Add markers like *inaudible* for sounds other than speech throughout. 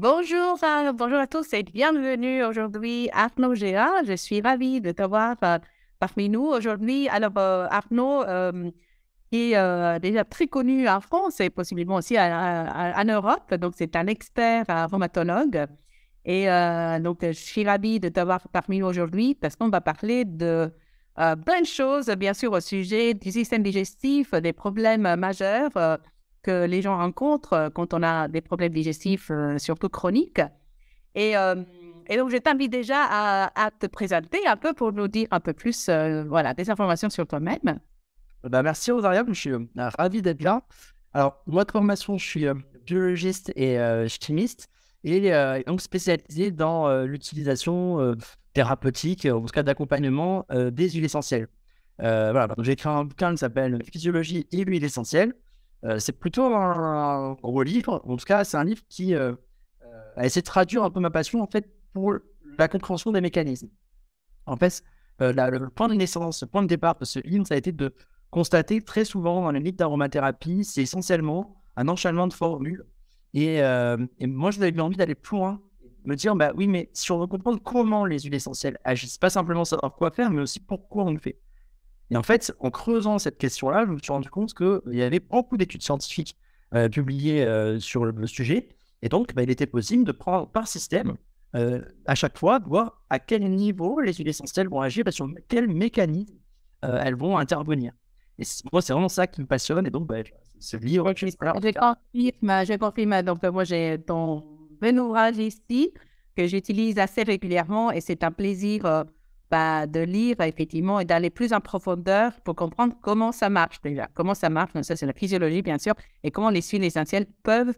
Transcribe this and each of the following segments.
Bonjour, bonjour à tous et bienvenue aujourd'hui Arnaud Géa. Je suis ravie de t'avoir euh, parmi nous aujourd'hui. Alors euh, Arnaud euh, qui est déjà très connu en France et possiblement aussi en Europe. Donc c'est un expert aromatologue. Et donc je suis ravie de t'avoir parmi nous aujourd'hui parce qu'on va parler de plein de choses, bien sûr, au sujet du système digestif, des problèmes majeurs que les gens rencontrent euh, quand on a des problèmes digestifs, euh, surtout chroniques. Euh, et, donc, je t'invite déjà à, te présenter un peu pour nous dire un peu plus voilà, des informations sur toi-même. Bah, merci, Rosaria. Je suis ravi d'être là. Alors, moi de formation, je suis biologiste et chimiste, et donc spécialisé dans l'utilisation thérapeutique, en tout cas d'accompagnement des huiles essentielles. voilà, j'ai écrit un bouquin qui s'appelle Physiologie et l'huile essentielle ». Euh, c'est plutôt un, gros livre. En tout cas, c'est un livre qui a euh, euh, essayé de traduire un peu ma passion en fait pour la compréhension des mécanismes. En fait, le point de naissance, le point de départ de ce livre, ça a été de constater très souvent dans les livres d'aromathérapie, c'est essentiellement un enchaînement de formules. Et, moi, j'avais envie d'aller plus loin, me dire, bah oui, mais si on veut comprendre comment les huiles essentielles agissent, pas simplement savoir quoi faire, mais aussi pourquoi on le fait. Et en fait, en creusant cette question-là, je me suis rendu compte qu'il y avait beaucoup d'études scientifiques euh, publiées euh, sur le, sujet. Et donc, bah, il était possible de prendre par système, euh, à chaque fois, voir à quel niveau les huiles essentielles vont agir sur quel mécanisme elles vont intervenir. Et moi, c'est vraiment ça qui me passionne. Et donc, c'est bah, ce livre que je confirme, je confirme. Donc, moi, j'ai ton ouvrage ici que j'utilise assez régulièrement et c'est un plaisir de lire effectivement et d'aller plus en profondeur pour comprendre comment ça marche déjà, comment ça marche. ça, c'est la physiologie, bien sûr, et comment les suites essentielles peuvent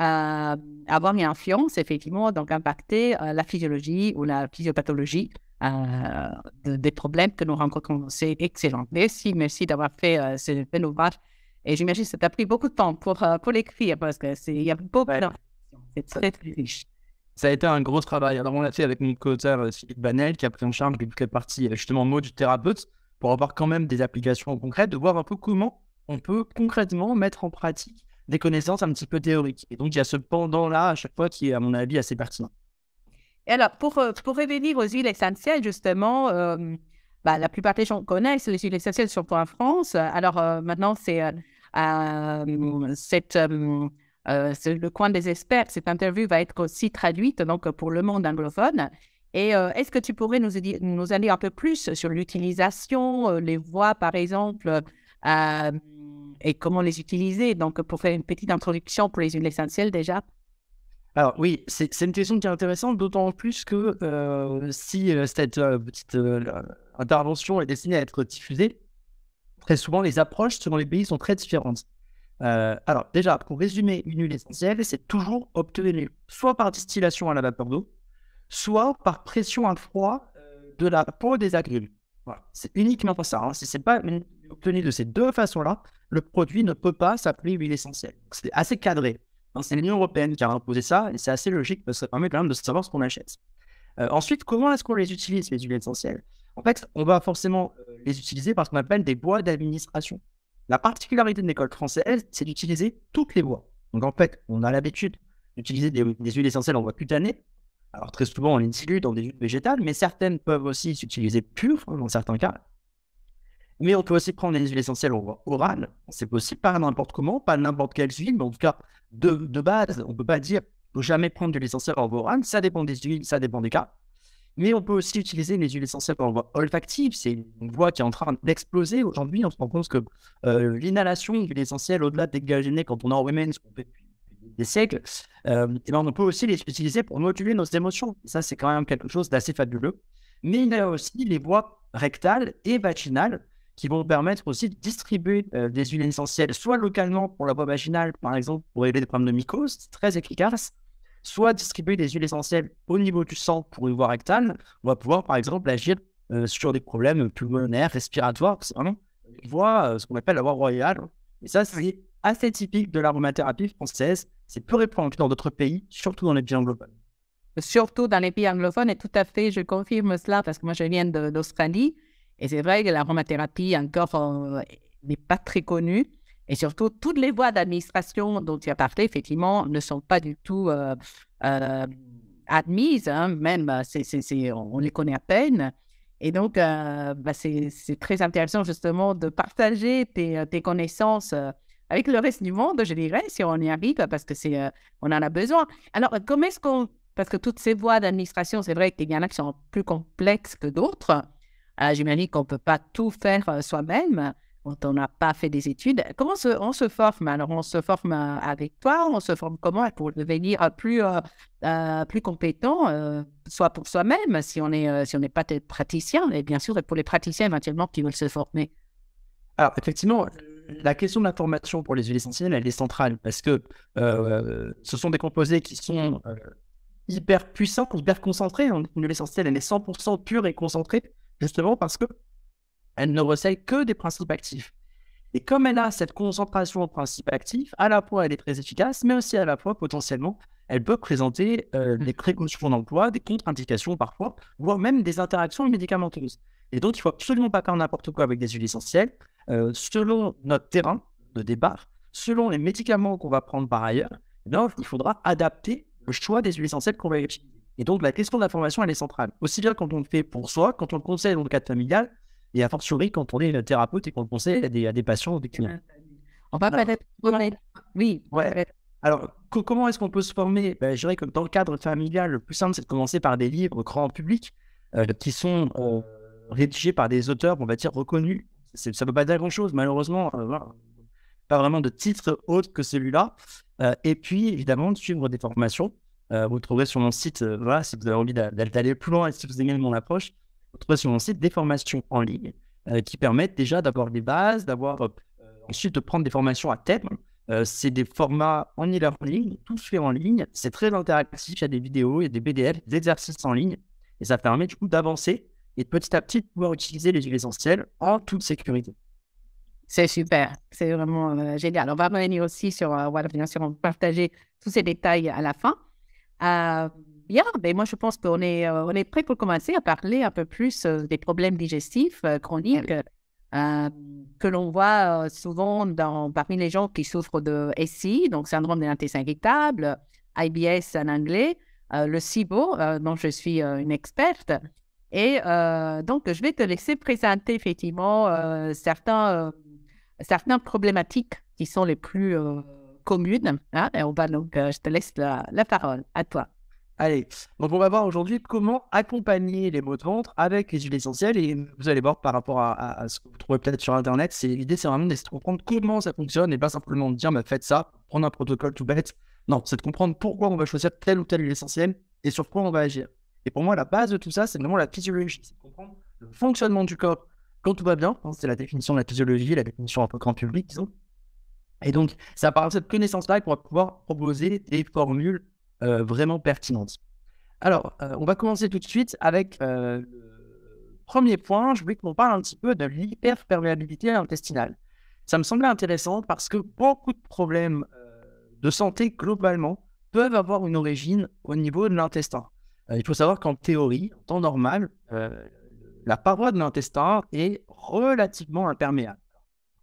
euh, avoir une influence, effectivement, donc impacter euh, la physiologie ou la physiopathologie euh, des problèmes que nous rencontrons. C'est excellent. Merci, merci d'avoir fait ce bel ouvrage. Et j'imagine que ça t'a pris beaucoup de temps pour, l'écrire parce qu'il y a beaucoup d'informations. C'est très, très riche ça a été un gros travail. Alors, on l'a fait avec mon co-auteur euh, Philippe Banel, qui a pris en charge une les partie euh, justement, mots du thérapeute, pour avoir quand même des applications concrètes, de voir un peu comment on peut concrètement mettre en pratique des connaissances un petit peu théoriques. Et donc, il y a ce pendant-là à chaque fois qui est, à mon avis, assez pertinent. Et alors, pour, euh, pour revenir aux huiles essentielles, justement, bah, la plupart des gens connaissent les huiles essentielles, surtout en France. Alors, maintenant, c'est cette euh, c'est le coin des experts. Cette interview va être aussi traduite donc, pour le monde anglophone. Et euh, est-ce que tu pourrais nous, nous aller un peu plus sur l'utilisation, euh, les voix par exemple, et comment les utiliser Donc, pour faire une petite introduction pour les huiles essentielles déjà. Alors oui, c'est une question qui est intéressante, d'autant plus que si cette petite intervention est destinée à être diffusée, très souvent les approches selon les pays sont très différentes. Euh, alors, déjà, pour résumer une huile essentielle, c'est toujours obtenue soit par distillation à la vapeur d'eau, soit par pression à froid euh, de la peau des agrumes. C'est uniquement pour ça. Si hein. Si c'est pas obtenu de ces deux façons-là, le produit ne peut pas s'appeler huile essentielle. C'est assez cadré. C'est l'Union européenne qui a imposé ça et c'est assez logique parce que ça permet quand même de savoir ce qu'on achète. Euh, ensuite, comment est-ce qu'on les utilise, les huiles essentielles En fait, on va forcément les utiliser par ce qu'on appelle des bois d'administration. La particularité de l'école française, c'est d'utiliser toutes les voies. Donc en fait, on a l'habitude d'utiliser des, huiles essentielles en voie cutanée. Alors très souvent, on les dans des huiles végétales, mais certaines peuvent aussi s'utiliser pures hein, dans certains cas. Mais on peut aussi prendre des huiles essentielles en voie orale. C'est possible, pas n'importe comment, pas n'importe quelle huile, mais en tout cas, de, base, on ne peut pas dire ne jamais prendre de l'essentiel en voie orale. Ça dépend des huiles, ça dépend des cas. Mais on peut aussi utiliser les huiles essentielles par voie olfactive. C'est une voie qui est en train d'exploser aujourd'hui. On se rend compte que euh, l'inhalation d'huiles essentielles, au-delà des gazénées quand on est en ce qu'on fait des siècles, euh, eh ben, on peut aussi les utiliser pour moduler nos émotions. ça, c'est quand même quelque chose d'assez fabuleux. Mais il y a aussi les voies rectales et vaginales qui vont permettre aussi de distribuer euh, des huiles essentielles, soit localement pour la voie vaginale, par exemple, pour aider des problèmes de mycose, c'est très efficace, soit distribuer des huiles essentielles au niveau du sang pour une voie rectale, on va pouvoir par exemple agir euh, sur des problèmes pulmonaires, respiratoires, voix, euh, ce qu'on appelle la voie royale. Et ça, c'est assez typique de l'aromathérapie française. C'est peu répandu dans d'autres pays, surtout dans les pays anglophones. Surtout dans les pays anglophones, et tout à fait, je confirme cela parce que moi, je viens d'Australie. Et c'est vrai que l'aromathérapie, encore, euh, n'est pas très connue. Et surtout, toutes les voies d'administration dont tu as parlé, effectivement, ne sont pas du tout euh, euh, admises, hein. même euh, on les connaît à peine. Et donc, bah, c'est très intéressant justement de partager tes, connaissances avec le reste du monde, je dirais, si on y arrive, parce que c'est on en a besoin. Alors, comment est-ce qu'on... Parce que toutes ces voies d'administration, c'est vrai qu'il y en a qui sont plus complexes que d'autres. J'imagine qu'on ne peut pas tout faire soi-même quand on n'a pas fait des études. Comment on se forme Alors, on se forme euh, avec toi, on se forme comment pour devenir euh, plus, euh, plus compétent, soit pour soi-même, si on n'est si on pas praticien, et bien sûr, pour les praticiens éventuellement qui veulent se former. Alors, effectivement, la question de la formation pour les huiles essentielles, elle est centrale parce que ce sont des composés qui sont hyper puissants, hyper concentrés. Une huile essentielle, elle est 100% pure et concentrée, justement parce que elle ne recèle que des principes actifs. Et comme elle a cette concentration en principes actifs, à la fois elle est très efficace, mais aussi à la fois potentiellement, elle peut présenter euh, mmh. des précautions d'emploi, des contre-indications parfois, voire même des interactions médicamenteuses. Et donc, il ne faut absolument pas faire n'importe quoi avec des huiles essentielles. Euh, selon notre terrain de départ, selon les médicaments qu'on va prendre par ailleurs, eh il faudra adapter le choix des huiles essentielles qu'on va utiliser. Et donc, la question de la formation, elle est centrale. Aussi bien quand on le fait pour soi, quand on le conseille dans le cadre familial, et a fortiori, quand on est thérapeute et qu'on conseille à des, patients ou clients. On va pas être Oui. Alors, comment est-ce qu'on peut se former ben, Je dirais que dans le cadre familial, le plus simple, c'est de commencer par des livres grand public euh, qui sont euh, rédigés par des auteurs, on va dire, reconnus. Ça ne peut pas dire grand-chose, malheureusement. Euh, pas vraiment de titre autre que celui-là. et puis, évidemment, de suivre des formations. vous trouverez sur mon site, voilà, si vous avez envie d'aller plus loin et si vous aimez mon approche, de sur mon site des formations en ligne euh, qui permettent déjà d'avoir des bases, d'avoir euh, ensuite de prendre des formations à thème. Euh, c'est des formats en e-learning, tout fait en ligne, c'est très interactif, il y a des vidéos, il y a des BDL, des exercices en ligne, et ça permet du coup d'avancer et petit à petit de pouvoir utiliser les huiles essentielles en toute sécurité. C'est super, c'est vraiment génial. On va revenir aussi sur, voilà, bien sûr, on va partager tous ces détails à la fin. Bien, mais ben, moi je pense qu'on est, euh, on est prêt pour commencer à parler un peu plus euh, des problèmes digestifs euh, chroniques que l'on voit souvent dans, parmi les gens qui souffrent de SI, donc syndrome de l'intestin irritable, IBS en anglais, le SIBO, dont je suis une experte. Et donc je vais te laisser présenter effectivement certains, certaines problématiques qui sont les plus communes. Hein, et on va donc, je te laisse la parole à toi. Allez, donc on va voir aujourd'hui comment accompagner les mots de ventre avec les huiles essentielles. Et vous allez voir par rapport à, ce que vous trouvez peut-être sur Internet, c'est, l'idée c'est vraiment de comprendre comment ça fonctionne et pas simplement de dire bah, faites ça, prendre un protocole tout bête. Non, c'est de comprendre pourquoi on va choisir telle ou telle huile essentielle et sur quoi on va agir. Et pour moi, la base de tout ça, c'est vraiment la physiologie, c'est de comprendre le fonctionnement du corps quand tout va bien. Hein, c'est la définition de la physiologie, la définition un peu grand public, disons. Et donc, c'est à partir de cette connaissance-là qu'on va pouvoir proposer des formules euh, vraiment pertinente. Alors, euh, on va commencer tout de suite avec euh, le premier point. Je voulais qu'on parle un petit peu de l'hyperperméabilité intestinale. Ça me semblait intéressant parce que beaucoup de problèmes de santé globalement peuvent avoir une origine au niveau de l'intestin. il faut savoir qu'en théorie, en temps normal, la paroi de l'intestin est relativement imperméable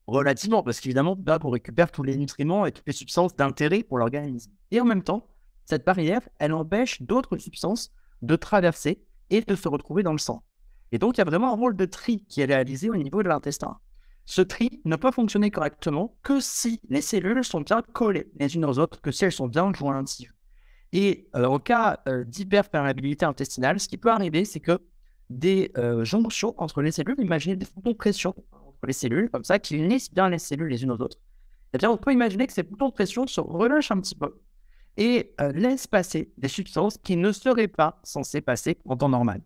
relativement, parce qu'évidemment, on récupère tous les nutriments et toutes les substances d'intérêt pour l'organisme. Et en même temps, cette barrière, elle empêche d'autres substances de traverser et de se retrouver dans le sang. Et donc, il y a vraiment un rôle de tri qui est réalisé au niveau de l'intestin. Ce tri ne peut fonctionner correctement que si les cellules sont bien collées les unes aux autres, que si elles sont bien jointives. Et au euh, cas euh, d'hyperperméabilité intestinale, ce qui peut arriver, c'est que des euh, jonctions entre les cellules, imaginez des boutons de pression entre les cellules, comme ça, qui unissent bien les cellules les unes aux autres. Eh on peut imaginer que ces boutons de pression se relâchent un petit peu et euh, laisse passer des substances qui ne seraient pas censées passer en temps normal.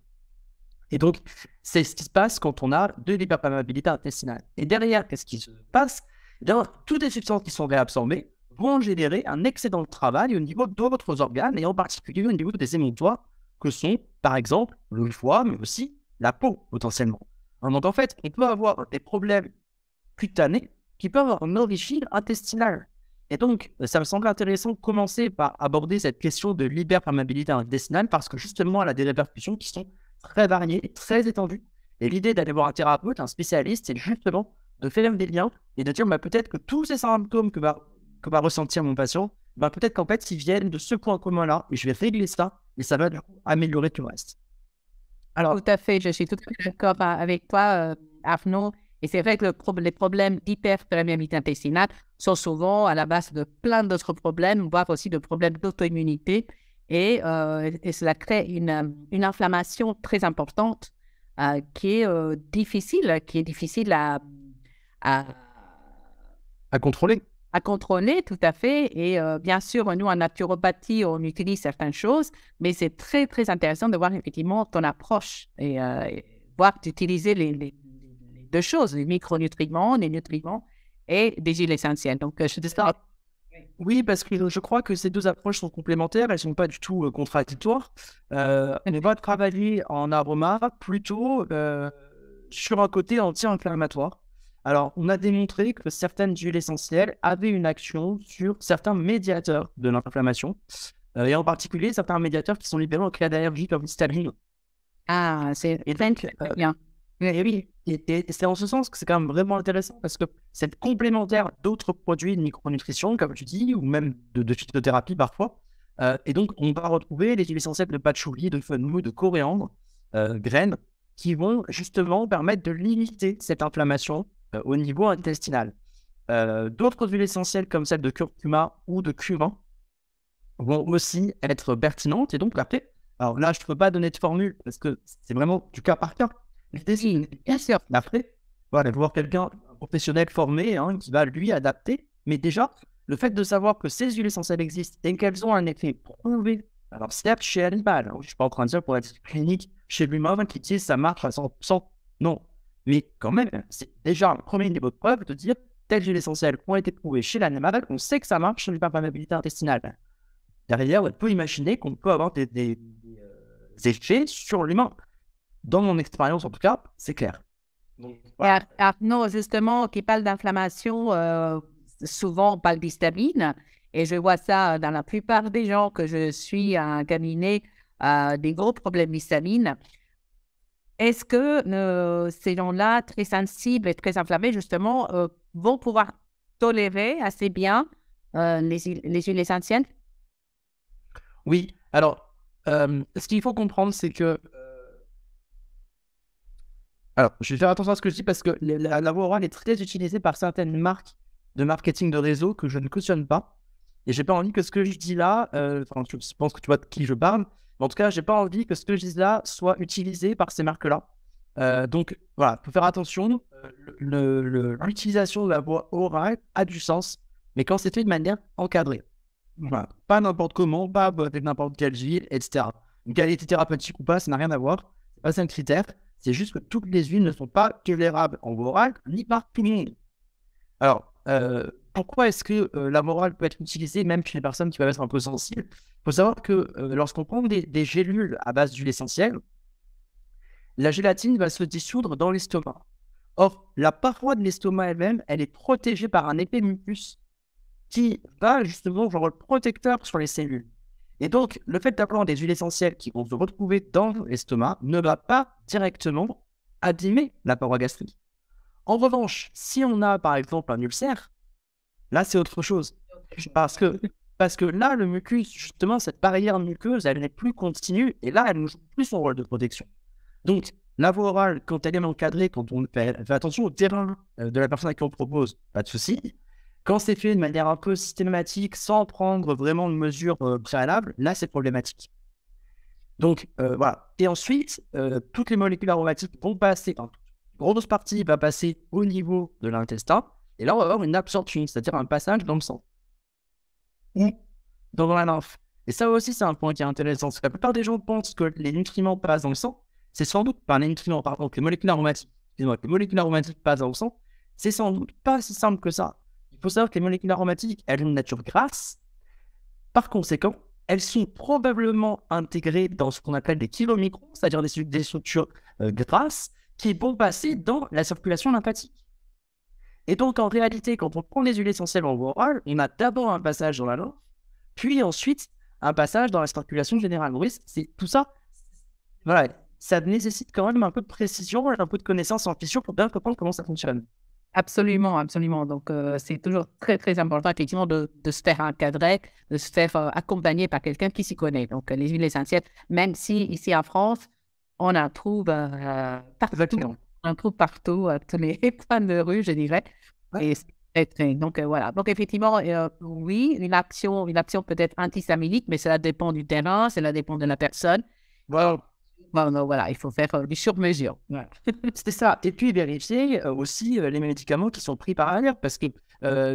Et donc, c'est ce qui se passe quand on a de l'hyperperméabilité intestinale. Et derrière, qu'est-ce qui se passe eh Toutes les substances qui sont réabsorbées vont générer un excédent de travail au niveau d'autres organes, et en particulier au niveau des émontoirs que sont, par exemple, le foie, mais aussi la peau, potentiellement. Donc, en fait, on peut avoir des problèmes cutanés qui peuvent avoir un origine intestinal. Et donc, euh, ça me semble intéressant de commencer par aborder cette question de l'hyperperméabilité intestinale parce que justement, elle a des répercussions qui sont très variées, très étendues. Et l'idée d'aller voir un thérapeute, un spécialiste, c'est justement de faire des liens et de dire bah, peut-être que tous ces symptômes que va, ressentir mon patient, bah, peut-être qu'en fait, ils viennent de ce point commun-là et je vais régler ça et ça va améliorer tout le reste. Alors, tout à fait, je suis tout à fait d'accord euh, avec toi, euh, Arnaud. Et c'est vrai que le les problèmes d'hyperperméabilité intestinale sont souvent à la base de plein d'autres problèmes, voire aussi de problèmes d'auto-immunité. Et, euh, cela crée une, inflammation très importante euh, qui est euh, difficile, qui est difficile à, à, contrôler. À contrôler, tout à fait. Et bien sûr, nous, en naturopathie, on utilise certaines choses, mais c'est très, très intéressant de voir effectivement ton approche et, euh, voir d'utiliser les deux choses, les micronutriments, les nutriments et des huiles essentielles. Donc, euh, je dis ça. Oui, parce que je crois que ces deux approches sont complémentaires, elles ne sont pas du tout euh, contradictoires. Euh, on va travailler en arbre aroma plutôt euh, sur un côté anti-inflammatoire. Alors, on a démontré que certaines huiles essentielles avaient une action sur certains médiateurs de l'inflammation, et en particulier certains médiateurs qui sont libérés en cas d'allergie comme l'histamine. Ah, c'est bien. Et oui, et, c'est en ce sens que c'est quand même vraiment intéressant parce que c'est complémentaire d'autres produits de micronutrition, comme tu dis, ou même de, phytothérapie parfois. Euh, et donc, on va retrouver les huiles essentielles de patchouli, de fenouil, de coriandre, euh, graines, qui vont justement permettre de limiter cette inflammation euh, au niveau intestinal. d'autres huiles essentielles comme celle de curcuma ou de cumin vont aussi être pertinentes. Et donc, après, alors là, je ne peux pas donner de formule parce que c'est vraiment du cas par cas Bien Après, voilà, voir quelqu'un, professionnel formé, hein, qui va lui adapter. Mais déjà, le fait de savoir que ces huiles essentielles existent et qu'elles ont un effet prouvé. Alors, certes, chez l'animal, hein, je ne suis pas en train de dire pour être clinique, chez l'humain qui dit ça marche à 100%. Non. Mais quand même, c'est déjà un premier niveau de preuve de dire telles huiles essentielles ont été prouvées chez l'animal, on sait que ça marche sur l'hyperperméabilité intestinale. Derrière, on peut imaginer qu'on peut avoir des, des euh, effets sur l'humain dans mon expérience en tout cas, c'est clair. Donc, Arnaud, justement, qui parle d'inflammation, euh, souvent on parle d'histamine, et je vois ça dans la plupart des gens que je suis à un cabinet, euh, des gros problèmes d'histamine. Est-ce que euh, ces gens-là, très sensibles et très inflammés, justement, euh, vont pouvoir tolérer assez bien les, les huiles essentielles Oui, alors, ce qu'il faut comprendre, c'est que alors, je vais faire attention à ce que je dis parce que la, voix orale est très utilisée par certaines marques de marketing de réseau que je ne cautionne pas. Et j'ai pas envie que ce que je dis là, euh, enfin, je pense que tu vois de qui je parle, mais en tout cas, j'ai pas envie que ce que je dis là soit utilisé par ces marques-là. Euh, donc voilà, faut faire attention. Euh, l'utilisation de la voix orale a du sens, mais quand c'est fait de manière encadrée. Pas n'importe comment, pas avec n'importe quel ville, etc. Une qualité thérapeutique ou pas, ça n'a rien à voir. C'est pas un critère. C'est juste que toutes les huiles ne sont pas tolérables en morale ni par tout Alors, euh, pourquoi est-ce que euh, la morale peut être utilisée même chez les personnes qui peuvent être un peu sensibles Il faut savoir que euh, lorsqu'on prend des, gélules à base d'huile essentielle, la gélatine va se dissoudre dans l'estomac. Or, la paroi de l'estomac elle-même, elle est protégée par un épais mucus qui va justement genre le protecteur sur les cellules. Et donc, le fait d'apprendre des huiles essentielles qui vont se retrouver dans l'estomac ne va pas directement abîmer la paroi gastrique. En revanche, si on a par exemple un ulcère, là c'est autre chose. Parce que, parce que là, le mucus, justement, cette barrière muqueuse, elle n'est plus continue et là, elle ne joue plus son rôle de protection. Donc, la voie orale, quand elle est encadrée, quand on fait, fait attention au terrain euh, de la personne à qui on propose, pas de souci. Quand c'est fait de manière un peu systématique, sans prendre vraiment une mesure euh, préalable, là, c'est problématique. Donc, euh, voilà. Et ensuite, euh, toutes les molécules aromatiques vont passer, en grosse partie va passer au niveau de l'intestin. Et là, on va avoir une absorption, c'est-à-dire un passage dans le sang ou dans la lymphe. Et ça aussi, c'est un point qui est intéressant. Parce que la plupart des gens pensent que les nutriments passent dans le sang. C'est sans doute par les nutriments, Par que les molécules les molécules aromatiques passent dans le sang. C'est sans doute pas si simple que ça. Il faut savoir que les molécules aromatiques, elles ont une nature grasse. Par conséquent, elles sont probablement intégrées dans ce qu'on appelle des kilomicrons, c'est-à-dire des, des, structures euh, grasses qui vont passer dans la circulation lymphatique. Et donc, en réalité, quand on prend des huiles essentielles en oral, on a d'abord un passage dans la langue, puis ensuite un passage dans la circulation générale. c'est tout ça. Voilà, ça nécessite quand même un peu de précision, un peu de connaissance en fissure pour bien comprendre comment ça fonctionne. Absolument, absolument. Donc, euh, c'est toujours très, très important, effectivement, de, se faire encadrer, de se faire euh, accompagner par quelqu'un qui s'y connaît. Donc, euh, les huiles essentielles, même si ici en France, on en trouve partout. On en trouve partout, à tous les *laughs* coins de rue, je dirais. Et, donc, voilà. Donc, effectivement, oui, une action, une action peut-être antisamilique mais cela dépend du terrain, cela dépend de la personne. Voilà. Non, non, ben, voilà, il faut faire du euh, sur-mesure. *laughs* C'est ça. Et puis vérifier euh, aussi euh, les médicaments qui sont pris par ailleurs, parce que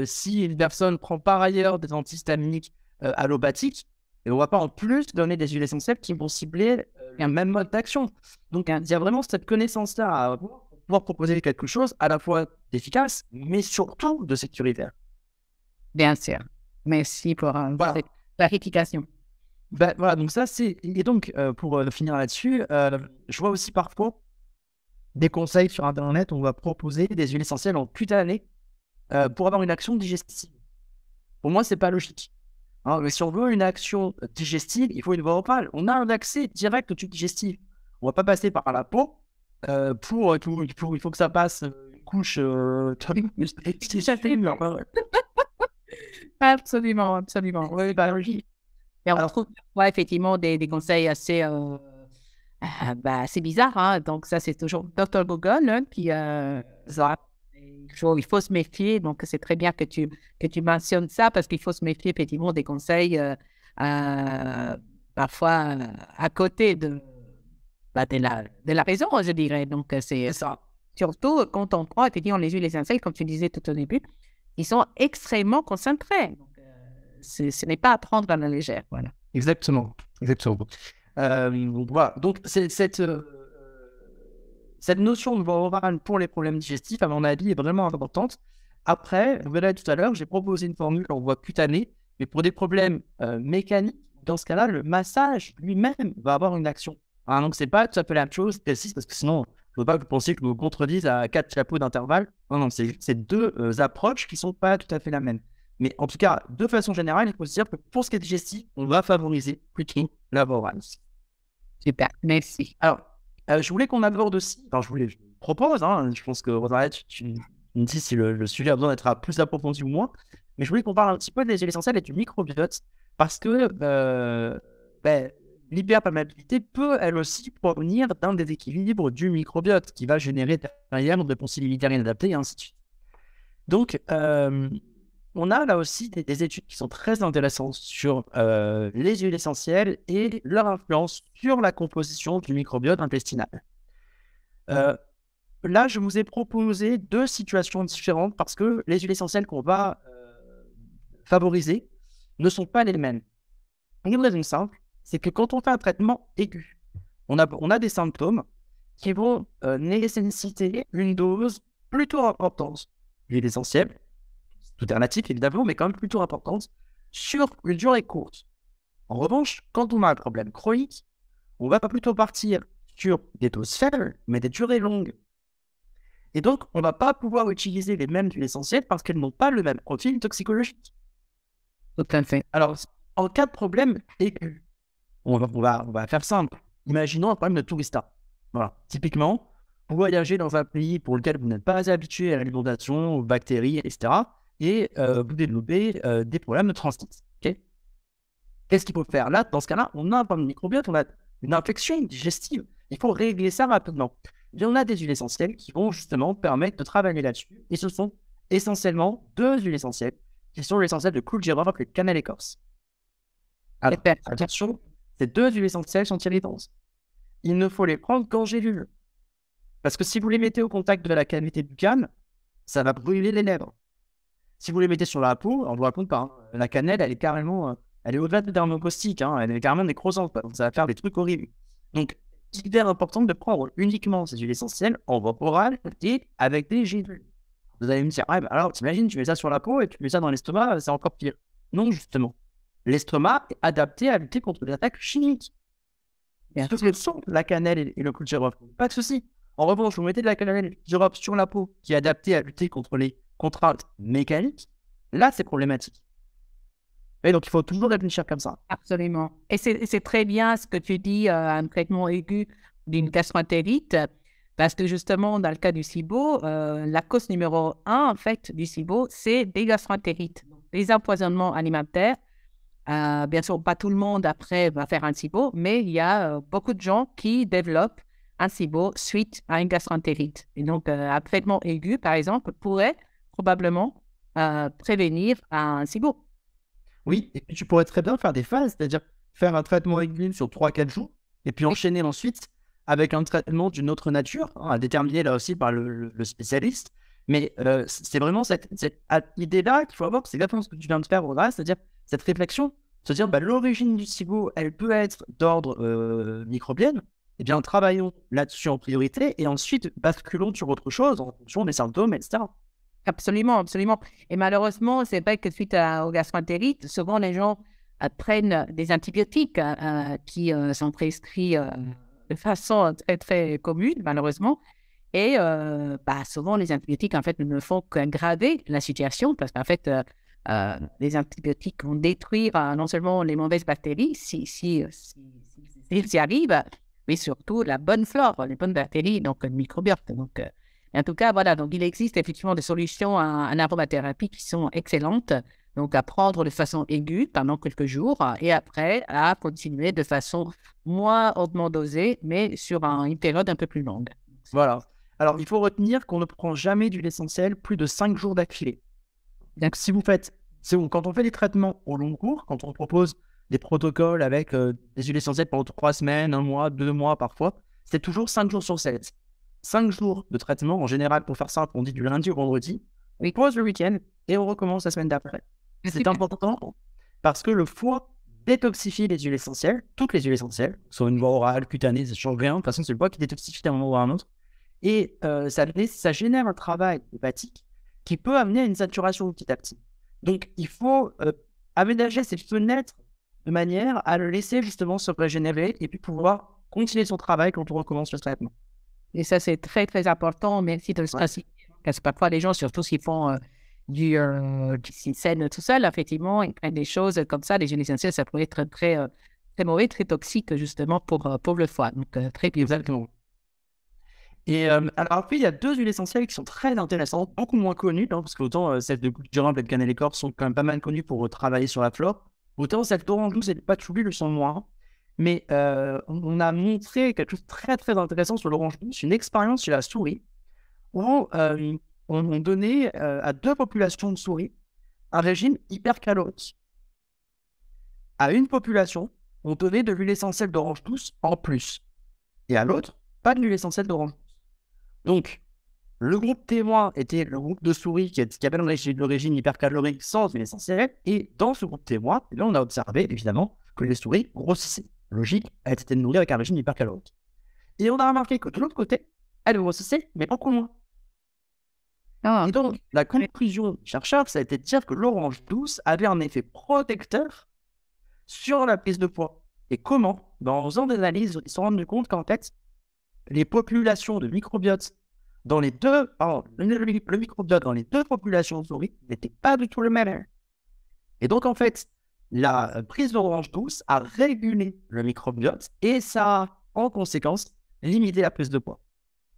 si une personne prend par ailleurs des antihistaminiques allopathiques, et on ne va pas en plus donner des huiles essentielles qui vont cibler un même mode d'action. Donc il y a vraiment cette connaissance-là pour pouvoir proposer quelque chose à la fois d'efficace, mais surtout de sécuritaire. Bien sûr. Merci pour cette clarification. Ben, voilà, donc ça, c'est. Et donc, euh, pour euh, finir là-dessus, euh, je vois aussi parfois des conseils sur Internet où on va proposer des huiles essentielles en d'année mmh. pour avoir une action digestive. Pour moi, c'est pas logique. Hein, mais si on veut une action digestive, il faut une voie opale. On a un accès direct au tube digestif. On va pas passer par la peau pour, pour, Il faut que ça passe une couche. *laughs* *laughs* absolument, absolument. Oui, bah, logique. Mais on trouve effectivement des, conseils assez, euh, ah, bah, bizarres. Hein. Donc, ça, c'est toujours Dr. Google. Hein, qui puis, euh, il faut se méfier. Donc, c'est très bien que tu, que tu mentionnes ça parce qu'il faut se méfier effectivement des conseils euh, euh, parfois à côté de, bah, la, de raison, je dirais. Donc, c'est ça. Surtout quand on prend on les huiles essentielles, comme tu disais tout au début, ils sont extrêmement concentrés ce n'est pas à prendre à la légère. Voilà. Exactement. Exactement. Euh, voilà. Donc, cette, euh, cette notion de orale pour les problèmes digestifs, à mon avis, est vraiment importante. Après, vous verrez tout à l'heure, j'ai proposé une formule en voie cutanée, mais pour des problèmes euh, mécaniques, dans ce cas-là, le massage lui-même va avoir une action. Donc, hein, donc, c'est pas tout à fait la même chose, précise, parce que sinon, ne faut pas que vous pensiez que vous contredisez à quatre chapeaux d'intervalle. Non, non, c'est deux euh, approches qui sont pas tout à fait la même. Mais en tout cas, de façon générale, il faut se dire que pour ce qui est digestif, on va favoriser plutôt la Super, merci. Alors, euh, je voulais qu'on aborde aussi, enfin, je voulais, je propose, hein, je pense que Rosalie, tu, me dis si le, sujet a besoin d'être plus approfondi ou moins, mais je voulais qu'on parle un petit peu des huiles essentielles et du microbiote, parce que euh, ben, peut, elle aussi, provenir d'un déséquilibre du microbiote qui va générer derrière des réponse immunitaires inadaptées, et ainsi de suite. Donc, euh, on a là aussi des, études qui sont très intéressantes sur euh, les huiles essentielles et leur influence sur la composition du microbiote intestinal. Euh, là, je vous ai proposé deux situations différentes parce que les huiles essentielles qu'on va euh, favoriser ne sont pas les mêmes. Une raison simple, c'est que quand on fait un traitement aigu, on a, on a des symptômes qui vont nécessiter une dose plutôt importante d'huile essentielle alternative évidemment, mais quand même plutôt importante, sur une durée courte. En revanche, quand on a un problème chronique, on va pas plutôt partir sur des doses faibles, mais des durées longues. Et donc, on ne va pas pouvoir utiliser les mêmes huiles essentielles parce qu'elles n'ont pas le même profil toxicologique. Alors, en cas de problème aigu, on va, on va faire simple. Imaginons un problème de tourista. Typiquement, vous voyagez dans un pays pour lequel vous n'êtes pas habitué à l'alimentation, aux bactéries, etc et euh, vous développez euh, des problèmes de transit. ok Qu'est-ce qu'il faut faire là Dans ce cas-là, on a un de microbiote, on a une infection digestive. Il faut régler ça rapidement. y on a des huiles essentielles qui vont justement permettre de travailler là-dessus. Et ce sont essentiellement deux huiles essentielles qui sont l'essentiel de clou de girofle et cannelle écorce. Ah. Eh ben, attention, ces deux huiles essentielles sont irritantes. Il ne faut les prendre qu'en gélule. Parce que si vous les mettez au contact de la cavité buccale, ça va brûler les lèvres. Si vous les mettez sur la peau, on vous raconte pas. Hein. La cannelle, elle est carrément, euh, elle est au-delà de dermocaustique, hein. elle est carrément nécrosante. Donc ça va faire des trucs horribles. Donc, hyper important de prendre uniquement ces huiles essentielles en voie orale et avec des gélules. Vous allez me dire, bah alors t'imagines, tu mets ça sur la peau et tu mets ça dans l'estomac, euh, c'est encore pire. Non, justement. L'estomac est adapté à lutter contre les attaques chimiques. à truc que sont la cannelle et le clou de girofle. Pas de souci. En revanche, vous mettez de la cannelle et du girofle sur la peau, qui est adaptée à lutter contre les contrainte mécanique, là, c'est problématique. Et donc, il faut toujours réfléchir comme ça. Absolument. Et c'est très bien ce que tu dis, euh, un traitement aigu d'une gastroentérite, parce que justement, dans le cas du SIBO, euh, la cause numéro un, en fait, du SIBO, c'est des gastroentérites, les empoisonnements alimentaires. Euh, bien sûr, pas tout le monde après va faire un SIBO, mais il y a beaucoup de gens qui développent un SIBO suite à une gastroentérite. Et donc, un traitement aigu, par exemple, pourrait probablement euh, prévenir un SIBO. Oui, et puis tu pourrais très bien faire des phases, c'est-à-dire faire un traitement régulier sur 3-4 jours, et puis enchaîner ensuite avec un traitement d'une autre nature, déterminé déterminer là aussi par le, spécialiste. Mais euh, c'est vraiment cette, idée-là qu'il faut avoir, c'est exactement ce que tu viens de faire, c'est-à-dire cette réflexion, se dire bah, l'origine du cigot elle peut être d'ordre euh, microbienne, et eh bien, travaillons là-dessus en priorité et ensuite basculons sur autre chose en fonction des symptômes, etc. Absolument, absolument. Et malheureusement, c'est vrai que suite au gastroentérite, souvent les gens euh, prennent des antibiotiques hein, euh, qui euh, sont prescrits de façon très, très commune, malheureusement. Et bah, souvent, les antibiotiques, en fait, ne font qu'aggraver la situation parce qu'en fait, les antibiotiques vont détruire non seulement les mauvaises bactéries, s'ils si, si, y arrivent, mais surtout la bonne flore, les bonnes bactéries, donc le microbiote. Donc, en tout cas, voilà, donc il existe effectivement des solutions en aromathérapie qui sont excellentes. Donc, à prendre de façon aiguë pendant quelques jours et après à continuer de façon moins hautement dosée, mais sur un, une période un peu plus longue. Voilà. Alors, il faut retenir qu'on ne prend jamais d'huile essentielle plus de 5 jours d'affilée. Donc, si vous faites, c'est quand on fait des traitements au long cours, quand on propose des protocoles avec euh, des huiles essentielles pendant 3 semaines, 1 mois, 2 mois parfois, c'est toujours 5 jours sur 7. 5 jours de traitement. En général, pour faire simple, on dit du lundi au vendredi. On pose le week-end et on recommence la semaine d'après. Ah, c'est important parce que le foie détoxifie les huiles essentielles, toutes les huiles essentielles, soit une voie orale, cutanée, ça change rien. De toute façon, c'est le foie qui détoxifie d'un moment ou à un autre. Et euh, ça, ça génère un travail hépatique qui peut amener à une saturation petit à petit. Donc, il faut euh, aménager cette fenêtre de manière à le laisser justement se régénérer et puis pouvoir continuer son travail quand on recommence le traitement. Et ça, c'est très, très important, de le ouais. Parce que parfois, les gens, surtout s'ils font euh, du euh, tout seul, effectivement, ils prennent des choses comme ça, les huiles essentielles, ça pourrait être très, euh, très, mauvais, très toxique, justement, pour, euh, pour le foie. Donc, très bien. Exactement. Et alors après, il y a deux huiles essentielles qui sont très intéressantes, beaucoup moins connues, hein, parce que autant celles de Gérard, et de cannelle corps sont quand même pas mal connues pour travailler sur la flore, autant celles d'orange douce et de patchouli le sont moins. Mais euh, on a montré quelque chose de très très intéressant sur l'Orange douce, une expérience chez la souris, où euh, on, donnait euh, à deux populations de souris un régime hypercalorique. À une population, on donnait de l'huile essentielle d'orange douce en plus. Et à l'autre, pas de l'huile essentielle d'orange douce. Donc, le groupe témoin était le groupe de souris qui, qui avait le régime hypercalorique sans huile essentielle. Et dans ce groupe témoin, là, on a observé évidemment que les souris grossissaient logique, elle de nourrir avec un régime hypercalorique. Et on a remarqué que de l'autre côté, elle grossissait, mais beaucoup moins. Ah, et donc, la conclusion des chercheurs, ça a été de dire que l'orange douce avait un effet protecteur sur la prise de poids. Et comment Dans ben, En faisant des analyses, ils se sont rendus compte qu'en fait, les populations de microbiotes dans les deux, le, microbiote dans les deux populations souris n'était pas du tout le même. Et donc, en fait, la euh, prise d'orange douce a régulé le microbiote et ça a, en conséquence, limité la prise de poids.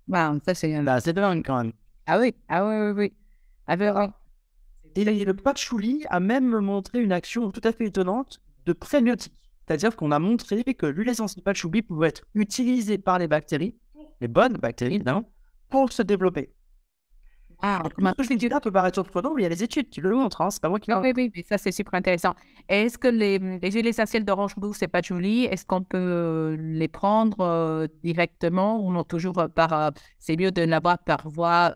Wow, bah, ça c'est bien. Bah, c'est quand même. Ah oui, ah oui, oui, oui. Ah, et le patchouli a même montré une action tout à fait étonnante de prébiotique. C'est-à-dire qu'on a montré que l'huile essentielle patchouli pouvait être utilisée par les bactéries, les bonnes bactéries, non, pour se développer. Ah, maintenant, je là, ah, peut paraître mais il y a les études Tu le montres, hein, c'est pas moi qui ah l'ai. Oui, oui, mais ça, c'est super intéressant. Est-ce que les, huiles essentielles d'orange douce et patchouli Est-ce qu'on peut euh, les prendre euh, directement ou non, toujours euh, par. c'est mieux de l'avoir par voie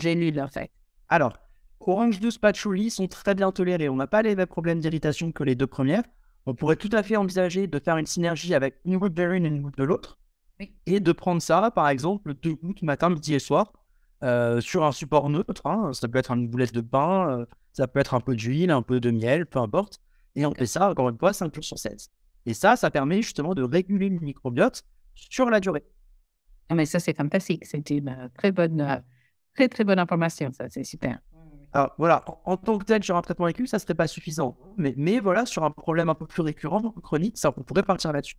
gélule en fait Alors, orange douce, patchouli sont très bien tolérés. On n'a pas les mêmes problèmes d'irritation que les deux premières. On pourrait tout à fait envisager de faire une synergie avec une goutte de et une goutte de l'autre. Et de prendre ça, par exemple, deux gouttes matin, midi et soir euh, sur un support neutre. Hein, ça peut être une boulette de pain, euh, ça peut être un peu d'huile, un peu de miel, peu importe. Et on fait ça, encore une fois, 5 jours sur 16. Et ça, ça permet justement de réguler le microbiote sur la durée. Ah, mais ça, c'est fantastique. C'est une euh, très bonne, très, très bonne information. Ça, c'est super. Alors voilà, en, tant que tel, sur un traitement aigu, ça ne serait pas suffisant. Mais, mais voilà, sur un problème un peu plus récurrent, chronique, ça, on pourrait partir là-dessus.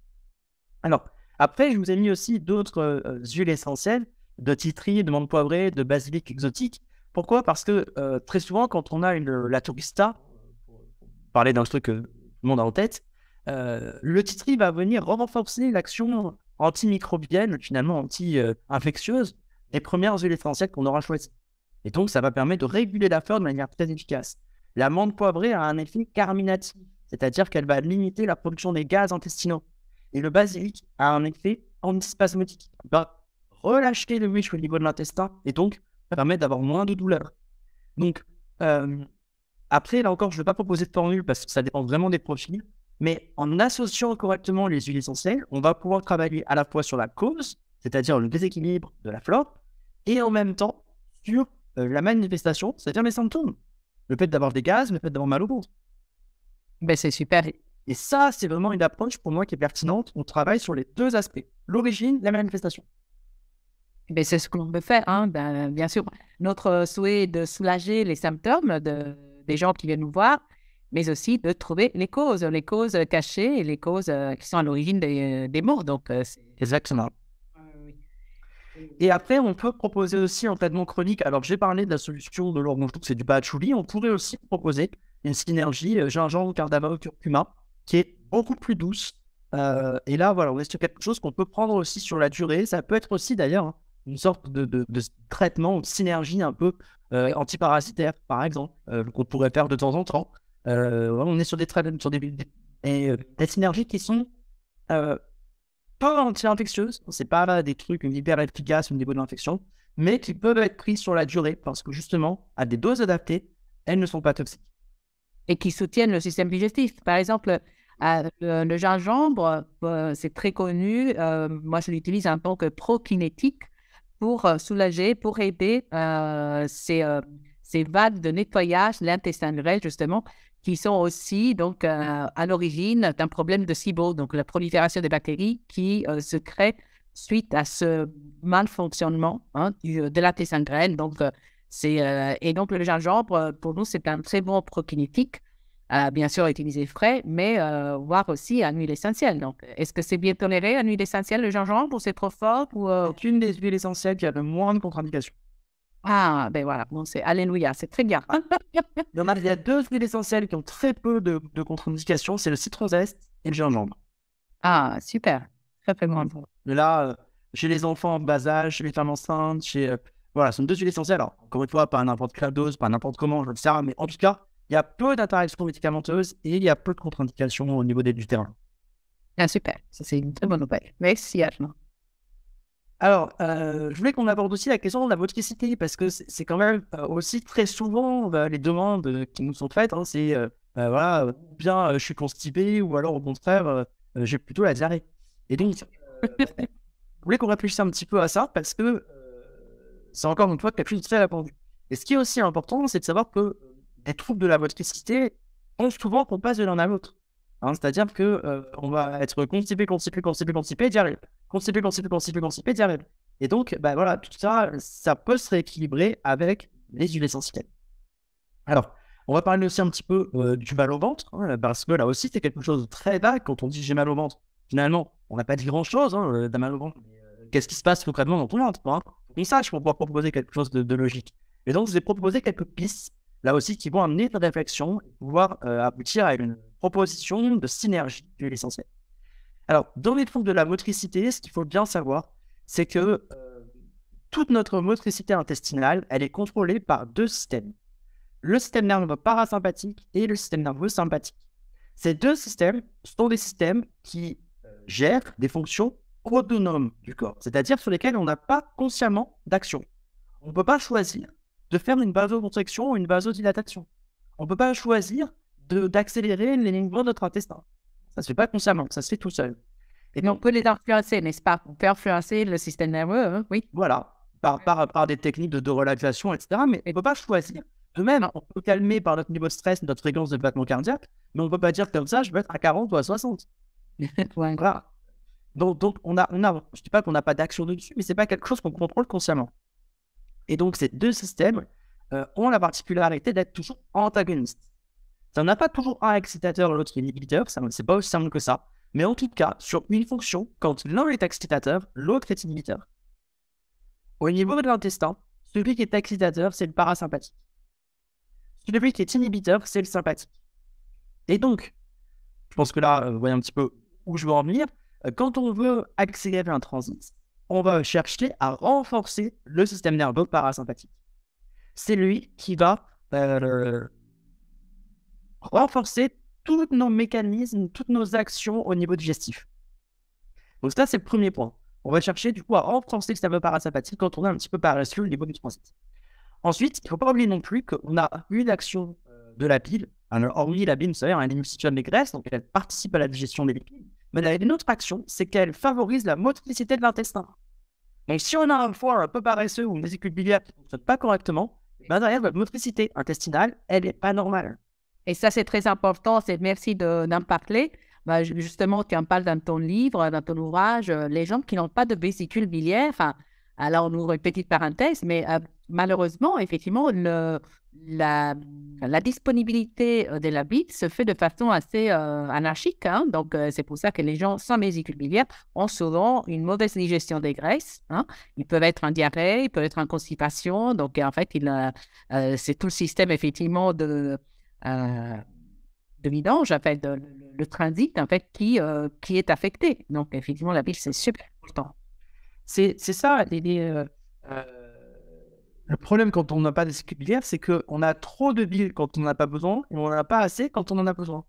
Alors, après, je vous ai mis aussi d'autres huiles essentielles de titri, de menthe poivrée, de basilic exotique. Pourquoi Parce que euh, très souvent, quand on a une, la tourista, parler d'un truc que tout le monde a en tête, euh, le titri va venir renforcer l'action antimicrobienne, finalement anti-infectieuse, euh, des premières huiles essentielles qu'on aura choisies. Et donc, ça va permettre de réguler la fleur de manière très efficace. La menthe poivrée a un effet carminatif, c'est-à-dire qu'elle va limiter la production des gaz intestinaux. Et le basilic a un effet antispasmodique, bah, relâcher le muscle au niveau de l'intestin et donc permettre d'avoir moins de douleur. Donc, euh, après, là encore, je ne vais pas proposer de formule parce que ça dépend vraiment des profils, mais en associant correctement les huiles essentielles, on va pouvoir travailler à la fois sur la cause, c'est-à-dire le déséquilibre de la flore, et en même temps sur euh, la manifestation, c'est-à-dire les symptômes. Le fait d'avoir des gaz, le fait d'avoir mal au ventre. Ben, c'est super. Et ça, c'est vraiment une approche pour moi qui est pertinente. On travaille sur les deux aspects, l'origine, la manifestation. Mais eh c'est ce que l'on peut faire, hein. ben, euh, bien sûr. Notre euh, souhait est de soulager les symptômes des gens qui viennent nous voir, mais aussi de trouver les causes, les causes euh, cachées et les causes qui sont à l'origine des, morts. Donc, Exactement. Ah et après, on peut proposer aussi un traitement chronique. Alors, j'ai parlé de la solution de l'orge c'est du patchouli. On pourrait aussi proposer une synergie gingembre, cardamome, curcuma, qui est beaucoup plus douce. et là, voilà, on est sur quelque chose qu'on peut prendre aussi sur la durée. Ça peut être aussi, d'ailleurs, hein, une sorte de, de, traitement, de synergie un peu euh, antiparasitaire, par exemple, euh, qu'on pourrait faire de temps en temps. Euh, on est sur des, sur des, des, des synergies qui sont pas anti-infectieuses, hein, c'est pas des trucs hyper efficaces au niveau de l'infection, mais qui peuvent être prises sur la durée parce que justement, à des doses adaptées, elles ne sont pas toxiques. Et qui soutiennent le système digestif. Par exemple, le, gingembre, c'est très connu. moi, je l'utilise en tant que prokinétique pour euh, soulager, pour aider euh, ces, euh, ces vagues de nettoyage, l'intestin grêle, justement, qui sont aussi donc à l'origine d'un problème de SIBO, donc la prolifération des bactéries qui se crée suite à ce malfonctionnement hein, du, de l'intestin grêle. Donc, c'est, et donc, le gingembre, pour nous, c'est un très bon prokinétique bien sûr, utiliser frais, mais euh, voir aussi un huile essentielle. Donc, est-ce que c'est bien toléré Un huile essentielle, le gingembre, ou c'est trop fort ou, euh, Aucune des huiles essentielles qui a le moins de contre-indications. Ah, ben voilà, bon, c'est alléluia, c'est très bien. *laughs* il y a deux huiles essentielles qui ont très peu de, contre-indications, c'est le citron zeste et le gingembre. Ah, super, très très bon. Là, euh, chez les enfants en bas âge, chez les femmes enceintes, chez... voilà, ce sont deux huiles essentielles. Alors, encore une fois, pas n'importe quelle dose, pas n'importe comment, je le sais, mais en tout cas, il y a peu d'interactions médicamenteuses et il y a peu de contre-indications au niveau des, du terrain. Ah, super, ça c'est une très bonne nouvelle. Merci, Arnaud. Alors, euh, je voulais qu'on aborde aussi la question de la motricité, parce que c'est quand même euh, aussi très souvent bah, les demandes qui nous sont faites, hein, c'est euh, bah, voilà, bien je suis constipé, ou alors au contraire, j'ai plutôt la diarrhée. Et donc, je voulais qu'on réfléchisse un petit peu à ça, parce que c'est encore une fois quelque chose de très répandu. Et ce qui est aussi important, c'est de savoir que des troubles de la motricité ont souvent qu'on passe de l'un à l'autre. Hein. C'est-à-dire que euh, on va être constipé, constipé, constipé, constipé, et Constipé, constipé, constipé, constipé, diarrhée, Et donc, bah, voilà, tout ça, ça peut se rééquilibrer avec les huiles essentielles. Alors, on va parler aussi un petit peu euh, du mal au ventre, hein, parce que là aussi, c'est quelque chose de très vague. Quand on dit j'ai mal au ventre, finalement, on n'a pas dit grand-chose hein, euh, d'un mal au ventre. Qu'est-ce qui se passe concrètement dans ton ventre hein Pour sache, pour pouvoir proposer quelque chose de, de logique. Et donc, je vais ai proposé quelques pistes là aussi, qui vont amener état réflexion et pouvoir euh, aboutir à une proposition de synergie du l'essentiel. Alors, dans les fonds de la motricité, ce qu'il faut bien savoir, c'est que euh, toute notre motricité intestinale, elle est contrôlée par deux systèmes. Le système nerveux parasympathique et le système nerveux sympathique. Ces deux systèmes sont des systèmes qui euh, gèrent des fonctions autonomes du corps, c'est-à-dire sur lesquelles on n'a pas consciemment d'action. On ne peut pas choisir de faire une vasoconstriction ou une vasodilatation. On ne peut pas choisir d'accélérer les de notre intestin. Ça ne se fait pas consciemment, ça se fait tout seul. Et on peut les influencer, n'est-ce pas On peut influencer le système nerveux, hein, oui. Voilà, par, par, par, des techniques de, relaxation, etc. Mais on ne peut pas choisir. De même, on peut calmer par notre niveau de stress notre fréquence de battement cardiaque, mais on ne peut pas dire comme ça, je vais être à 40 ou à 60. *laughs* voilà. Donc, donc on a, on a, je ne dis pas qu'on n'a pas d'action dessus, mais ce n'est pas quelque chose qu'on contrôle consciemment. Et donc, ces deux systèmes euh, ont la particularité d'être toujours antagonistes. Ça n'a pas toujours un excitateur, et l'autre inhibiteur, ça c'est pas aussi simple que ça. Mais en tout cas, sur une fonction, quand l'un est excitateur, l'autre est inhibiteur. Au niveau de l'intestin, celui qui est excitateur, c'est le parasympathique. Celui qui est inhibiteur, c'est le sympathique. Et donc, je pense que là, euh, vous voyez un petit peu où je veux en venir. Euh, quand on veut accélérer un transit, on va chercher à renforcer le système nerveux parasympathique. C'est lui qui va euh, renforcer tous nos mécanismes, toutes nos actions au niveau digestif. Donc ça, c'est le premier point. On va chercher du coup à renforcer le système parasympathique quand on est un petit peu paresseux au niveau du transit. Ensuite, il ne faut pas oublier non plus qu'on a une action euh, de la pile. Alors, hormis la bile, vous savez, hein, elle les graisses, donc elle participe à la digestion des lipides mais d'ailleurs une autre action, c'est qu'elle favorise la motricité de l'intestin. Donc si on a un foie un peu paresseux ou une vésicule biliaire qui ne fonctionne pas correctement, ben, derrière votre motricité intestinale, elle n'est pas normale. Et ça, c'est très important, c'est merci d'en parler. Ben, justement, tu en parles dans ton livre, dans ton ouvrage, euh, les gens qui n'ont pas de vésicule biliaire, alors, on ouvre une petite parenthèse, mais euh, malheureusement, effectivement, la, disponibilité euh, de la bile se fait de façon assez euh, anarchique. Hein. Donc, c'est pour ça que les gens sans vésicule biliaire ont souvent une mauvaise digestion des graisses. Hein. Ils peuvent être en diarrhée, ils peuvent être en constipation. Donc, en fait, c'est tout le système, effectivement, de vidange, le, transit, en fait, qui, est affecté. Donc, effectivement, la bile c'est super important. C'est ça. Euh, euh, le problème quand on n'a pas de biliaire, c'est on a trop de bile quand on n'a pas besoin et on n'en a pas assez quand on en a besoin.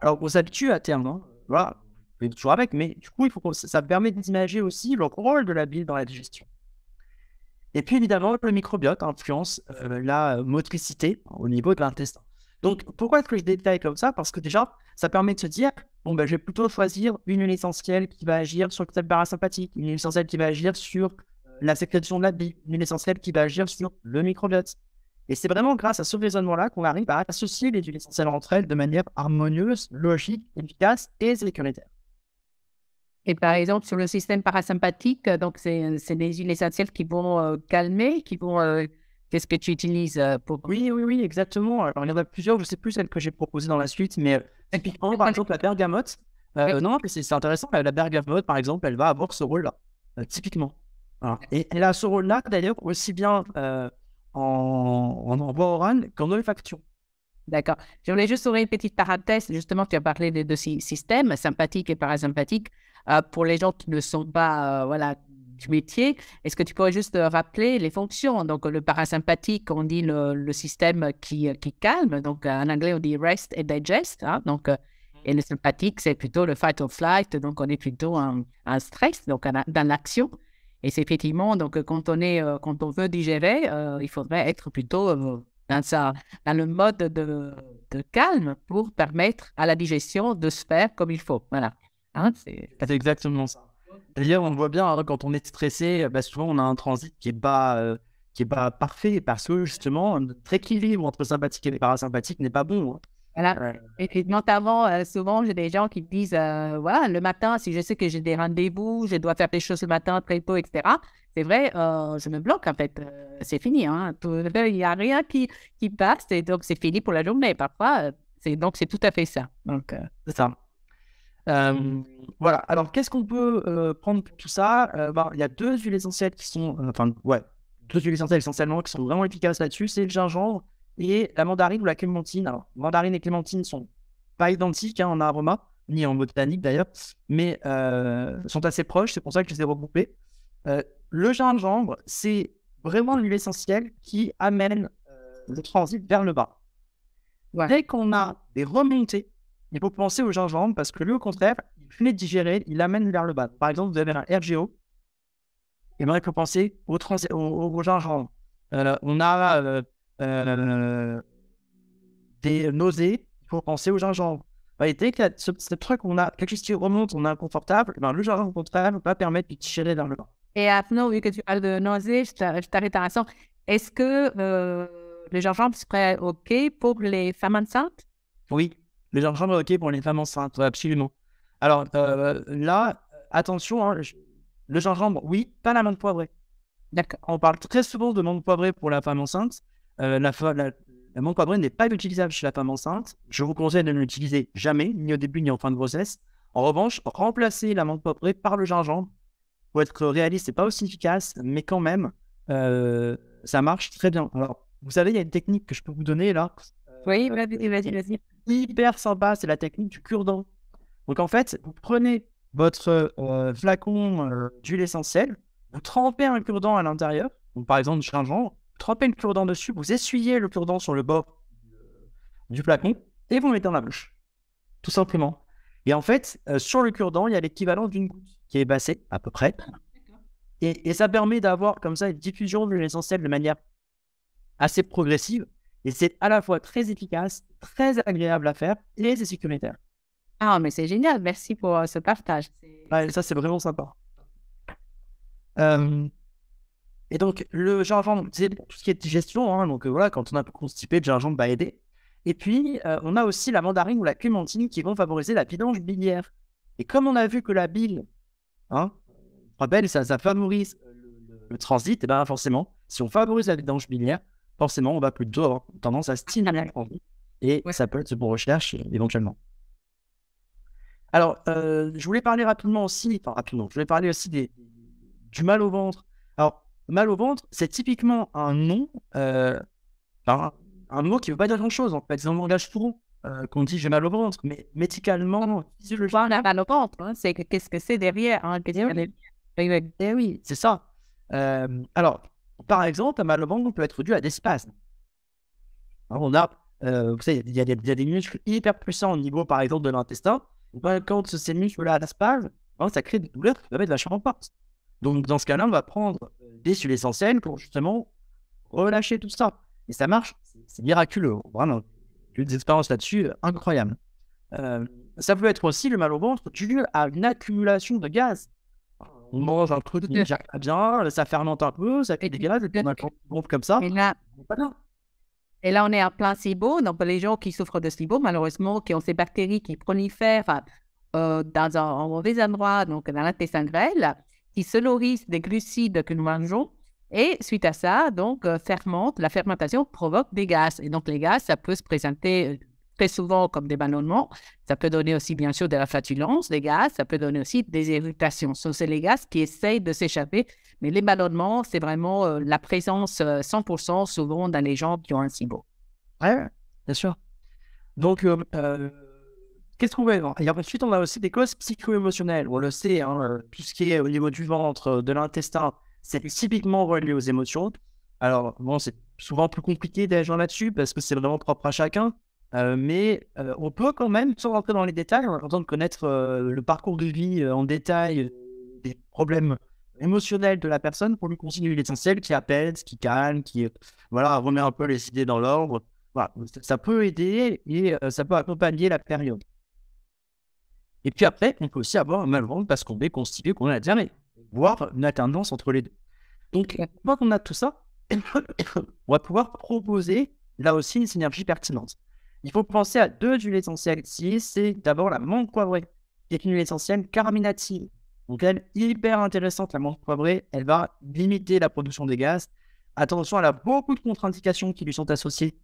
Alors, on s'habitue à terme. Hein, voilà, on est toujours avec, mais du coup, ça, permet d'imaginer aussi le rôle de la bile dans la digestion. Et puis, évidemment, le microbiote influence euh, la motricité au niveau de l'intestin. Donc, pourquoi est-ce que je détaille comme ça Parce que déjà, ça permet de se dire, bon, ben, je vais plutôt choisir une huile essentielle qui va agir sur le système parasympathique, une huile essentielle qui va agir sur euh, la sécrétion de la bile, une huile essentielle qui va agir sur le microbiote. Et c'est vraiment grâce à ce raisonnement-là qu'on arrive à associer les huiles essentielles entre elles de manière harmonieuse, logique, efficace et sécuritaire. Et par exemple, sur le système parasympathique, donc c'est des huiles essentielles qui vont euh, calmer, qui vont euh, Qu'est-ce que tu utilises euh, pour... Oui, oui, oui, exactement. Alors, il y en a plusieurs, je ne sais plus celle que j'ai proposées dans la suite, mais euh, typiquement, par exemple, la bergamote. Euh, non, c'est intéressant, la bergamote, par exemple, elle va avoir ce rôle-là, euh, typiquement. et elle a ce rôle-là, d'ailleurs, aussi bien en, en envoi oral qu'en olfaction. D'accord. Je voulais juste ouvrir une petite parenthèse. Justement, tu as parlé des deux systèmes, sympathique et parasympathique. pour les gens qui ne sont pas voilà, métier. Est-ce que tu pourrais juste euh, rappeler les fonctions Donc, le parasympathique, on dit le, système qui, euh, qui, calme. Donc, euh, en anglais, on dit rest et digest. Hein. Donc, mmh. et le sympathique, c'est plutôt le fight or flight. Donc, on est plutôt un stress, donc dans l'action. Et c'est effectivement, donc, quand on, est, quand on veut digérer, il faudrait être plutôt dans, ça, dans le mode de, calme pour permettre à la digestion de se faire comme il faut. Voilà. Hein, c'est exactement ça. D'ailleurs, on le voit bien hein, quand on est stressé, euh, bah, souvent on a un transit qui est pas, euh, qui est pas parfait parce que justement notre équilibre entre sympathique et parasympathique n'est pas bon. Hein. Voilà. Et, euh. notamment, souvent, j'ai des gens qui me disent, voilà, le matin, si je sais que j'ai des rendez-vous, je dois faire des choses le matin très tôt, etc. C'est vrai, je me bloque, en fait. c'est fini. Hein. Il n'y a rien qui, qui passe et donc c'est fini pour la journée. Parfois, c'est donc c'est tout à fait ça. Donc, c'est ça. Mmh. voilà. Alors, qu'est-ce qu'on peut prendre pour tout ça ben, Il y a deux huiles essentielles qui sont, enfin, ouais, deux huiles essentielles essentiellement qui sont vraiment efficaces là-dessus. C'est le gingembre et la mandarine ou la clémentine. Alors, mandarine et clémentine sont pas identiques hein, en aroma ni en botanique d'ailleurs, mais sont assez proches. C'est pour ça que je les ai regroupées. le gingembre, c'est vraiment l'huile essentielle qui amène le transit vers le bas. Dès qu'on a des remontées il faut penser au gingembre parce que lui, au contraire, il finit de digérer, il amène vers le bas. Par exemple, vous avez un RGO, eh il faut penser au, gingembre. Euh, on a euh, euh, des nausées, il faut penser au gingembre. Bah, dès que ce, truc, on a quelque chose qui remonte, on est inconfortable, ben, le gingembre, au contraire, va permettre de digérer vers le bas. Et maintenant, vu que tu parles de nausées, je t'arrête à Est-ce que le gingembre serait OK pour les femmes enceintes Oui. Le gingembre, ok pour les femmes enceintes, absolument. Alors euh, là, attention, hein, le gingembre, oui, pas la menthe poivrée. On parle très souvent de menthe poivrée pour la femme enceinte. Euh, la, la, menthe poivrée n'est pas utilisable chez la femme enceinte. Je vous conseille de ne l'utiliser jamais, ni au début ni en fin de grossesse. En revanche, remplacer la menthe poivrée par le gingembre, pour être réaliste, c'est pas aussi efficace, mais quand même, euh, ça marche très bien. Alors, vous savez, il y a une technique que je peux vous donner là, oui, euh, vas-y, vas-y, vas-y. Hyper sympa, c'est la technique du cure-dent. Donc en fait, vous prenez votre euh, flacon euh, d'huile essentielle, vous trempez un cure-dent à l'intérieur, donc par exemple du gingembre, vous trempez le cure-dent dessus, vous essuyez le cure-dent sur le bord du flacon et vous le mettez dans la bouche. Tout simplement. Et en fait, sur le cure-dent, il y a l'équivalent d'une goutte qui est bassée, à peu près. Et, et ça permet d'avoir comme ça une diffusion de l'huile essentielle de manière assez progressive et c'est à la fois très efficace, très agréable à faire et c'est sécuritaire. Ah, mais c'est génial. Merci pour euh, ce partage. ça, c'est vraiment sympa. Euh, et donc, le gingembre, c'est tout ce qui est digestion. Hein. donc, euh, voilà, quand on a un peu constipé, le gingembre va aider. Et puis, on a aussi la mandarine ou la clémentine qui vont favoriser la vidange biliaire. Et comme on a vu que la bile, hein, rappelle, ça, ça favorise le, transit, et eh ben forcément, si on favorise la vidange biliaire, forcément, on va plutôt avoir tendance à stimuler Et ça peut être ce recherche éventuellement. Alors, euh, je voulais parler rapidement aussi, enfin rapidement, je voulais parler aussi des, du mal au ventre. Alors, mal au ventre, c'est typiquement un nom, euh, un, mot qui ne veut pas dire grand-chose, en fait, c'est un langage fou euh, qu'on dit j'ai mal au ventre, mais médicalement, physiologiquement. a mal au ventre, hein, c'est qu'est-ce que c'est derrière hein, eh oui. Eh eh oui. C'est ça. alors, par exemple, un mal au ventre peut être dû à des spasmes. Hein, on a, euh, il y, a des, muscles hyper puissants au niveau, par exemple, de l'intestin. Ben, quand ces muscles-là spasment, ben, ça crée des douleurs qui peuvent être vachement fortes. Donc, dans ce cas-là, on va prendre euh, des huiles essentielles pour justement relâcher tout ça. Et ça marche, c'est miraculeux. Vraiment, j'ai des expériences là-dessus euh, incroyables. ça peut être aussi le mal au ventre dû à une accumulation de gaz on mange un truc qui pas bien, ça fermente un peu, ça fait des gaz, et puis on a comme ça. Et là, et là, on est en plein SIBO. Donc, les gens qui souffrent de SIBO, malheureusement, qui ont ces bactéries qui prolifèrent euh, dans un, mauvais endroit, donc dans l'intestin grêle, qui se nourrissent des glucides que nous mangeons. Et suite à ça, donc, euh, fermente, la fermentation provoque des gaz. Et donc, les gaz, ça peut se présenter euh, très souvent comme des ballonnements. Ça peut donner aussi, bien sûr, de la flatulence, des gaz, ça peut donner aussi des irritations. Ce c'est les gaz qui essayent de s'échapper, mais les ballonnements, c'est vraiment euh, la présence 100% euh, souvent dans les gens qui ont un SIBO. Oui, bien sûr. Donc, euh, qu'est-ce qu'on veut Et ensuite, on a aussi des causes psycho-émotionnelles. On le sait, hein, tout ce qui est au niveau du ventre, de l'intestin, c'est typiquement relié aux émotions. Alors, bon, c'est souvent plus compliqué d'agir là-dessus parce que c'est vraiment propre à chacun. Euh, mais euh, on peut quand même, sans rentrer dans les détails, en content de connaître euh, le parcours de vie en détail, des problèmes émotionnels de la personne pour lui continuer l'essentiel, qui ce qui calme, qui voilà, remet un peu les idées dans l'ordre. ça peut aider et ça peut accompagner la période. Et puis après, on peut aussi avoir un mal ventre parce qu'on est constipé, qu'on a diarrhée, voire une alternance entre les deux. Donc, une fois qu'on a tout ça, *coughs* on va pouvoir proposer là aussi une synergie pertinente. Il faut penser à deux huiles essentielles ici. C'est d'abord la menthe poivrée, qui est une huile essentielle carminative. Donc elle est hyper intéressante, la menthe poivrée. Elle va limiter la production des gaz. Attention, elle a beaucoup de contre-indications qui lui sont associées.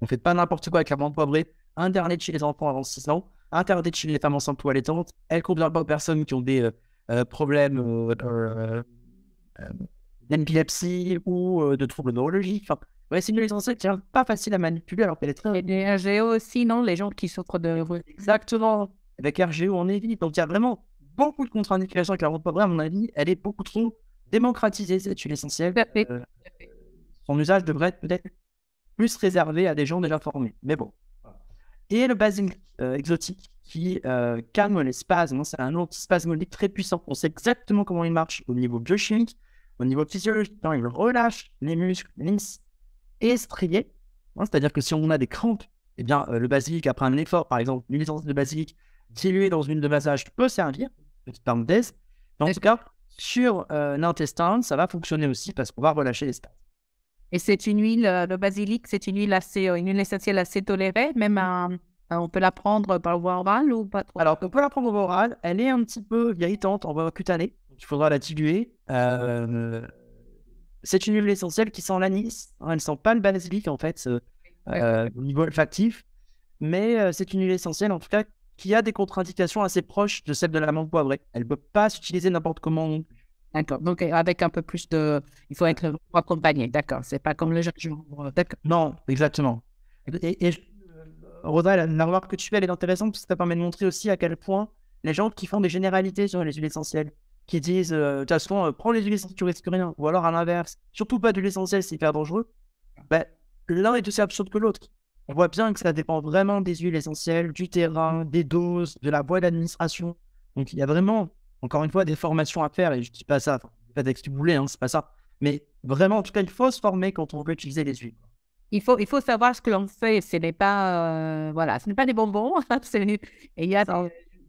On ne fait pas n'importe quoi avec la menthe poivrée. Interdite chez les enfants avant 6 ans, interdite chez les femmes enceintes ou allaitantes. Elle convient pas aux personnes qui ont des euh, euh, problèmes euh, d'épilepsie ou de troubles neurologiques. Enfin, oui, c'est une essentielle qui n'est pas facile à manipuler alors qu'elle est très. Et RGO aussi, non Les gens qui souffrent de. Exactement. Avec RGO, on évite. Donc il y a vraiment beaucoup de contre-indications qui la pas vrai, à mon avis. Elle est beaucoup trop démocratisée, C'est huile essentielle. Euh, son usage devrait être peut-être plus réservé à des gens déjà formés. Mais bon. Et le basing euh, exotique qui euh, calme les spasmes. Hein. C'est un autre spasmodique très puissant. On sait exactement comment il marche au niveau biochimique, au niveau physiologique. il relâche les muscles, les estrié. Hein, c'est-à-dire que si on a des crampes, eh bien, euh, le basilic, après un effort, par exemple, une essence de basilic diluée dans une huile de massage peut servir. Petite parenthèse. En tout cas, sur euh, l'intestin, ça va fonctionner aussi parce qu'on va relâcher l'espace. Et c'est une huile, euh, le basilic, c'est une huile assez, une huile essentielle assez tolérée, même on peut la prendre par voie orale ou pas trop. Alors, qu'on peut la prendre par voie orale. Elle est un petit peu irritante en voie cutanée. Il faudra la diluer c'est une huile essentielle qui sent l'anis. Elle ne sent pas le basilic, en fait, euh, euh, au niveau olfactif. Mais euh, c'est une huile essentielle, en tout cas, qui a des contre-indications assez proches de celle de la menthe poivrée. Elle ne peut pas s'utiliser n'importe comment. D'accord. Donc, avec un peu plus de. Il faut être accompagné. D'accord. C'est pas comme le gingembre. D'accord. Non, exactement. Et, Rosa, la, remarque que tu fais, elle est intéressante parce que ça permet de montrer aussi à quel point les gens qui font des généralités sur les huiles essentielles qui disent euh, de toute façon, euh, prends les huiles essentielles, tu risques rien. Ou alors à l'inverse, surtout pas de l'essentiel, c'est hyper dangereux. Ben, l'un est aussi absurde que l'autre. On voit bien que ça dépend vraiment des huiles essentielles, du terrain, des doses, de la voie d'administration. Donc il y a vraiment, encore une fois, des formations à faire. Et je dis pas ça, pas d'excuse vous voulez, hein, c'est pas ça. Mais vraiment, en tout cas, il faut se former quand on veut utiliser les huiles. Il faut, il faut savoir ce que l'on fait. Ce n'est pas, euh, voilà, ce n'est pas des bonbons. *laughs* et il y a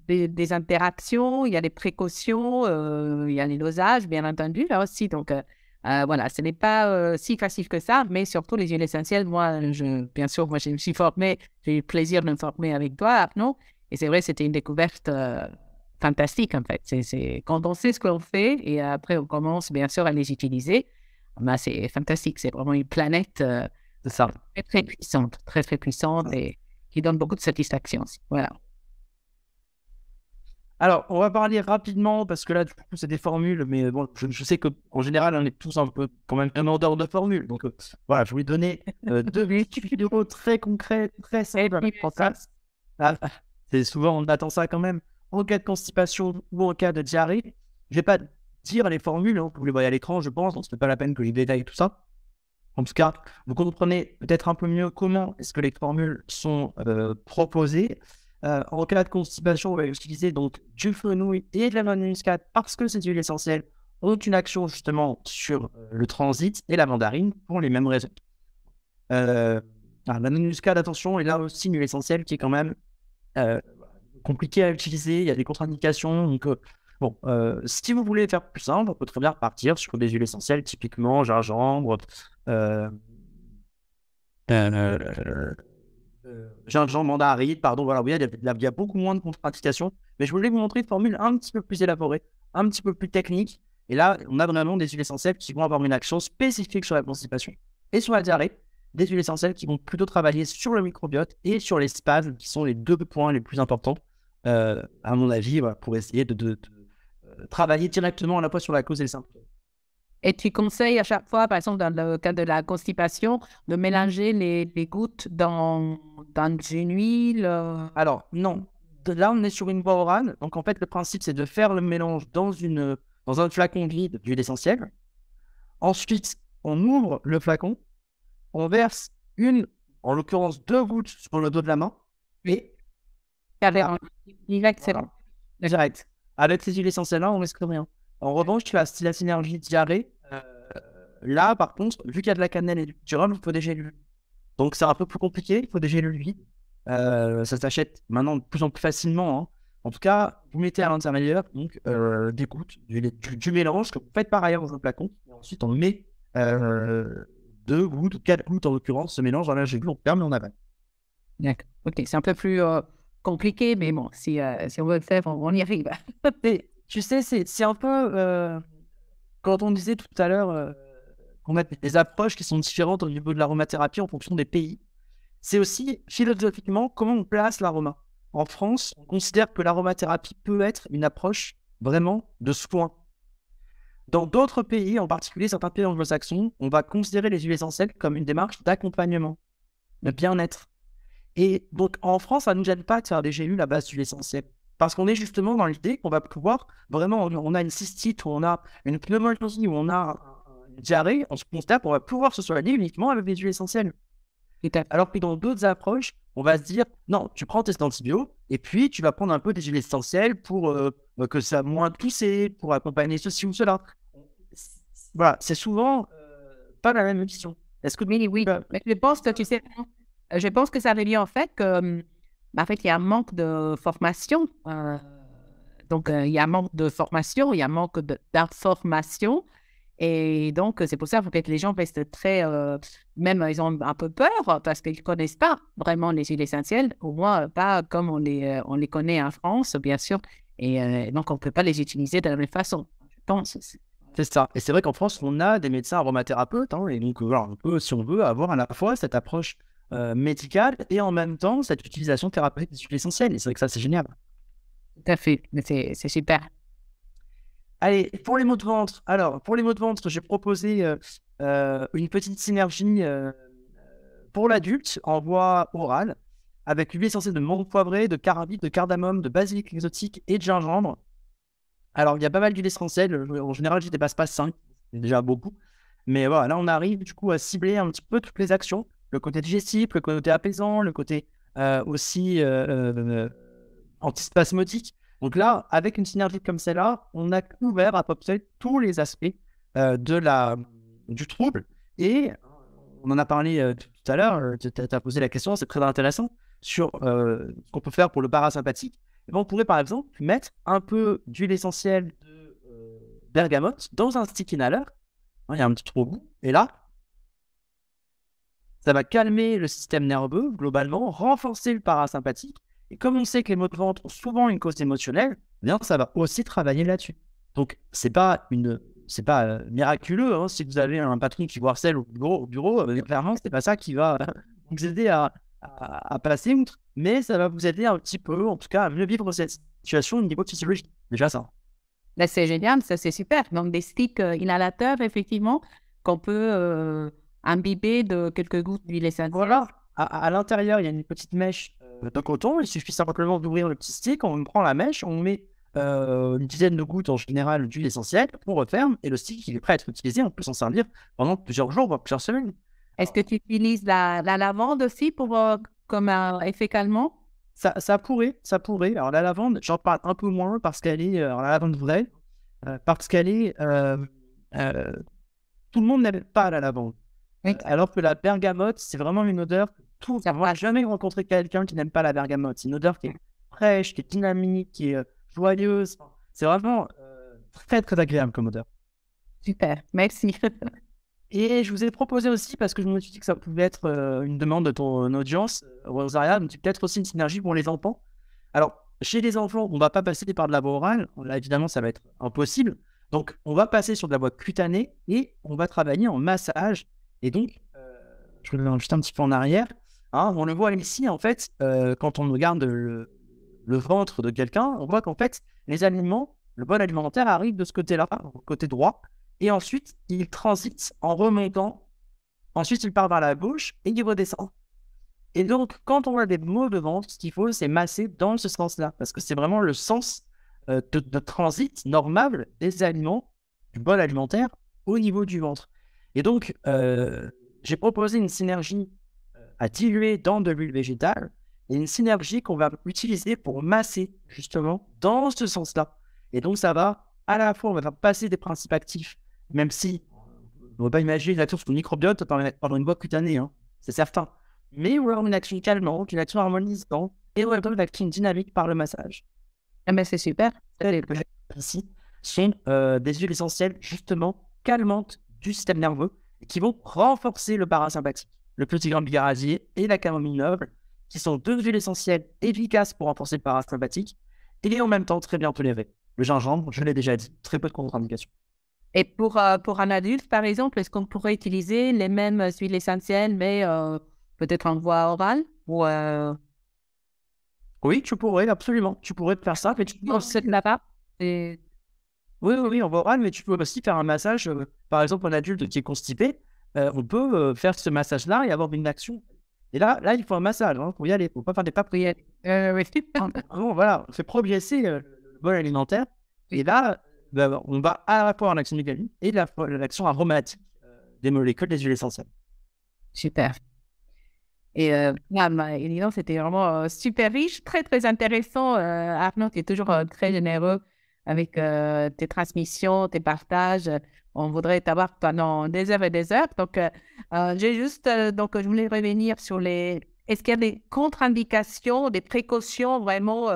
des, interactions, il y a des précautions, euh, il y a les dosages, bien entendu, là aussi. Donc, euh, euh, voilà, ce n'est pas si facile que ça, mais surtout les huiles essentielles, moi, bien sûr, moi, je me suis formée, j'ai eu le plaisir de me former avec toi, non et c'est vrai, c'était une découverte fantastique, en fait. C'est quand on sait ce qu'on fait, et après, on commence, bien sûr, à les utiliser, bah, c'est fantastique, c'est vraiment une planète très, très puissante, très, très puissante, et qui donne beaucoup de satisfaction aussi. Voilà. Alors, on va parler rapidement parce que là, du coup, c'est des formules, mais bon, je, sais sais qu'en général, on est tous un peu quand même un ordre de formules. Donc, euh, voilà, je vais donner euh, deux vidéos *laughs* très concrets, très simples. Ah, c'est souvent, on attend ça quand même. En cas de constipation ou en cas de diarrhée, je vais pas dire les formules, vous hein, les voyez à l'écran, je pense, donc ce n'est pas la peine que je détaille tout ça. En tout cas, vous comprenez peut-être un peu mieux comment est-ce que les formules sont euh, proposées. Euh, en cas de constipation, on va utiliser donc du fenouil et de la non parce que ces huiles essentielles ont une action justement sur euh, le transit et la mandarine pour les mêmes raisons. Euh, la non attention, est là aussi une huile essentielle qui est quand même compliquée à utiliser. Il y a des contre-indications. Donc, bon, si vous voulez faire plus simple, on peut très bien partir sur des huiles essentielles, typiquement gingembre. Jean-Jean euh, genre pardon, voilà, oui, il, y a, il y, a beaucoup moins de contre-indications, mais je voulais vous montrer une formule un petit peu plus élaborée, un petit peu plus technique. Et là, on a vraiment des huiles essentielles qui vont avoir une action spécifique sur la constipation et sur la diarrhée, des huiles essentielles qui vont plutôt travailler sur le microbiote et sur les spasmes, qui sont les deux points les plus importants, euh, à mon avis, pour essayer de, de euh, travailler directement à la fois sur la cause et les symptômes. Et tu conseilles à chaque fois, par exemple, dans le cas de la constipation, de mélanger les, gouttes dans, dans une huile euh? Alors, non. là, on est sur une voie orale. Donc, en fait, le principe, c'est de faire le mélange dans, une, dans un flacon vide d'huile essentielle. Ensuite, on ouvre le flacon, on verse une, en l'occurrence deux gouttes sur le dos de la main. Et. excellent J'arrête. Avec ces huiles essentielles-là, on risque rien. En revanche, tu as la synergie diarrhée là, par contre, vu qu'il y a de la cannelle et du turum, il faut des gélules. Donc c'est un peu plus compliqué, il faut des gélules vides. Euh, ça s'achète maintenant de plus en plus facilement. Hein. En tout cas, vous mettez à l'intérieur donc euh, des gouttes du, mélange que vous faites par ailleurs dans un placon. Et ensuite, on met euh, deux gouttes ou quatre gouttes en l'occurrence, ce mélange dans la gélule, on ferme et on avale. D'accord. Ok, c'est un peu plus compliqué, mais bon, si, on veut le faire, on y arrive. *laughs* tu sais, c'est un peu quand on disait tout à l'heure on a des approches qui sont différentes au niveau de l'aromathérapie en fonction des pays. C'est aussi philosophiquement comment on place l'aroma. En France, on considère que l'aromathérapie peut être une approche vraiment de soin. Dans d'autres pays, en particulier certains pays anglo-saxons, on va considérer les huiles essentielles comme une démarche d'accompagnement, de bien-être. Et donc en France, ça ne nous gêne pas de faire des G.U. la base d'huile essentielle. Parce qu'on est justement dans l'idée qu'on va pouvoir vraiment, on a une cystite, on a une pneumonie, ou on a diarrhée, on se constate qu'on va pouvoir se soigner uniquement avec des huiles essentielles. Alors que dans d'autres approches, on va se dire non, tu prends tes antibiotiques et puis tu vas prendre un peu des huiles essentielles pour euh, euh, que ça moins tousser, pour accompagner ceci ou cela. Voilà, c'est souvent euh, pas la même vision Est-ce que oui, mais je pense que tu sais, je pense que ça veut en fait que hum, bah, en fait il y a un manque de formation. donc il y a un manque de formation, il y a un manque d'information. Et donc, c'est pour ça que les gens restent très, euh, même euh, ils ont un peu peur parce qu'ils ne connaissent pas vraiment les huiles essentielles, au moins euh, pas comme on les, on les connaît en France, bien sûr. Et donc, on ne peut pas les utiliser de la même façon, je pense. C'est ça. Et c'est vrai qu'en France, on a des médecins aromathérapeutes. Hein, et donc, on peut, si on veut, avoir à la fois cette approche médicale et en même temps cette utilisation thérapeutique des huiles essentielles. Et c'est vrai que ça, c'est génial. Tout à fait. C'est super. Allez, pour les mots de ventre, alors, pour les j'ai proposé euh, euh, une petite synergie euh, pour l'adulte en voie orale, avec une essentielle de menthe poivrée, de carabine, de cardamome, de basilic exotique et de gingembre. Alors, il y a pas mal d'huiles essentielles. En général, je des dépasse pas 5, c'est déjà beaucoup. Mais voilà, là, on arrive du coup à cibler un petit peu toutes les actions le côté digestif, le côté apaisant, le côté aussi antispasmodique. Donc là, avec une synergie comme celle-là, on a couvert à peu près tous les aspects euh, de la, du trouble. Et on en a parlé euh, tout à l'heure, euh, tu as posé la question, c'est très intéressant, sur ce qu'on peut faire pour le parasympathique. Eh ben, on pourrait par exemple mettre un peu d'huile essentielle de bergamote dans un stick inhaler. Hein, il y a un petit trou goût. Et là, ça va calmer le système nerveux globalement, renforcer le parasympathique et comme on sait que les mots de ventre ont souvent une cause émotionnelle, eh bien, ça va aussi travailler là-dessus. Donc, c'est pas une, c'est pas euh, miraculeux. Hein, si vous avez un patron qui vous harcèle au bureau, au bureau euh, clairement, c'est pas ça qui va *laughs* vous aider à, passer outre, mais ça va vous aider un petit peu, en tout cas, à mieux vivre cette situation au niveau psychologique. Déjà, ça. Là, ben, c'est génial, ça, c'est super. Donc, des sticks euh, inhalateurs, effectivement, qu'on peut imbiber de quelques gouttes d'huile essentielle. Voilà. à l'intérieur, il y a une petite mèche euh, de coton. Il suffit simplement d'ouvrir le petit stick, on prend la mèche, on met euh, une dizaine de gouttes en général d'huile essentielle, on referme et le stick est prêt à être utilisé. On peut s'en servir pendant plusieurs jours, voire plusieurs semaines. Est-ce que tu utilises la, lavande aussi pour euh, comme un effet calmant ça, pourrait, ça pourrait. Alors la lavande, j'en parle un peu moins parce qu'elle est, alors, la lavande vraie, parce qu'elle est, tout le monde n'aime pas la lavande. Alors que la bergamote, c'est vraiment une odeur tout. Ça, jamais rencontré quelqu'un qui n'aime pas la bergamote. C'est une odeur qui est fraîche, qui est dynamique, qui est euh, joyeuse. C'est vraiment euh, très, très agréable comme odeur. Super, merci. *laughs* Et je vous ai proposé aussi, parce que je me suis dit que ça pouvait être euh, une demande de ton audience, Rosaria, peut-être aussi une synergie pour les enfants. Alors, chez les enfants, on ne va pas passer par de la voie orale. Là, évidemment, ça va être impossible. Donc, on va passer sur de la voie cutanée et on va travailler en massage. Et donc, euh, je reviens juste un petit peu en arrière. Hein, on le voit ici, en fait, euh, quand on regarde le, ventre de quelqu'un, on voit qu'en fait, les aliments, le bol alimentaire arrive de ce côté-là, côté droit, et ensuite, il transite en remontant. Ensuite, il part vers la gauche et il redescend. Et donc, quand on voit des maux de ventre, ce qu'il faut, c'est masser dans ce sens-là, parce que c'est vraiment le sens euh, de, transit normal des aliments, du bol alimentaire, au niveau du ventre. Et donc, euh, j'ai proposé une synergie à diluer dans de l'huile végétale et une synergie qu'on va utiliser pour masser justement dans ce sens-là. Et donc ça va, à la fois on va faire passer des principes actifs, même si on ne va pas imaginer une action sur le microbiote pendant une voie cutanée, hein, c'est certain. Mais on va avoir une action calmante, une action harmonisante, et on va avoir une action dynamique par le massage. Ah bah, c'est super. c'est sont euh, des huiles essentielles justement calmantes du système nerveux qui vont renforcer le parasympathique le petit grain de et la camomille noble, qui sont deux huiles essentielles efficaces pour renforcer le parasympathique, et en même temps très bien tolérées. Le gingembre, je l'ai déjà dit, très peu de contre-indications. Et pour, euh, pour un adulte, par exemple, est-ce qu'on pourrait utiliser les mêmes huiles essentielles, mais euh, peut-être en voie orale euh, Oui, tu pourrais, absolument. Tu pourrais faire ça, mais tu peux Oui, oui, en voie orale, mais tu peux aussi faire un massage, par exemple, un adulte qui est constipé, euh, on peut euh, faire ce massage-là et avoir une action. Et là, là il faut un massage, hein, pour y aller, il ne faut pas faire des papriettes. Oui. bon, voilà, on fait progresser euh, le, bol alimentaire. Et là, bah, on va à la fois en action et l'action la, aromatique des molécules des huiles essentielles. Super. Et ah, bah, là, c'était vraiment super riche, très, très intéressant. Arnaud, tu es toujours très généreux avec tes transmissions, tes partages on voudrait t'avoir pendant des heures et des heures. Donc, euh, euh, j'ai juste, euh, donc, je voulais revenir sur les. Est-ce qu'il y a des contre-indications, des précautions vraiment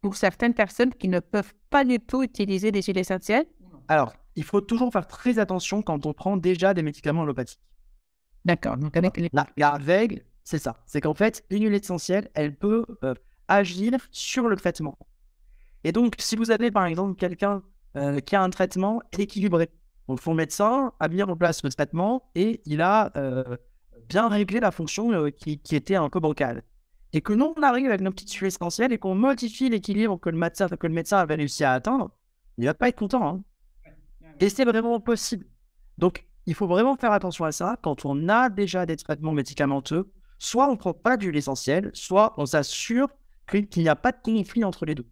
pour certaines personnes qui ne peuvent pas du tout utiliser des huiles essentielles Alors, il faut toujours faire très attention quand on prend déjà des médicaments allopathiques. D'accord. Donc, avec les... la, la c'est ça. C'est qu'en fait, une huile essentielle, elle peut agir sur le traitement. Et donc, si vous avez par exemple quelqu'un qui a un traitement équilibré, donc, son médecin a mis en place notre traitement et il a euh, bien réglé la fonction euh, qui, était un peu bancale. Et que nous, on arrive avec nos petites sujets essentielles et qu'on modifie l'équilibre que le médecin, que le avait réussi à atteindre, il va pas être content. Hein. Et c'est vraiment possible. Donc, il faut vraiment faire attention à ça quand on a déjà des traitements médicamenteux. Soit on ne prend pas du l'essentiel, soit on s'assure qu'il n'y a pas de conflit entre les deux.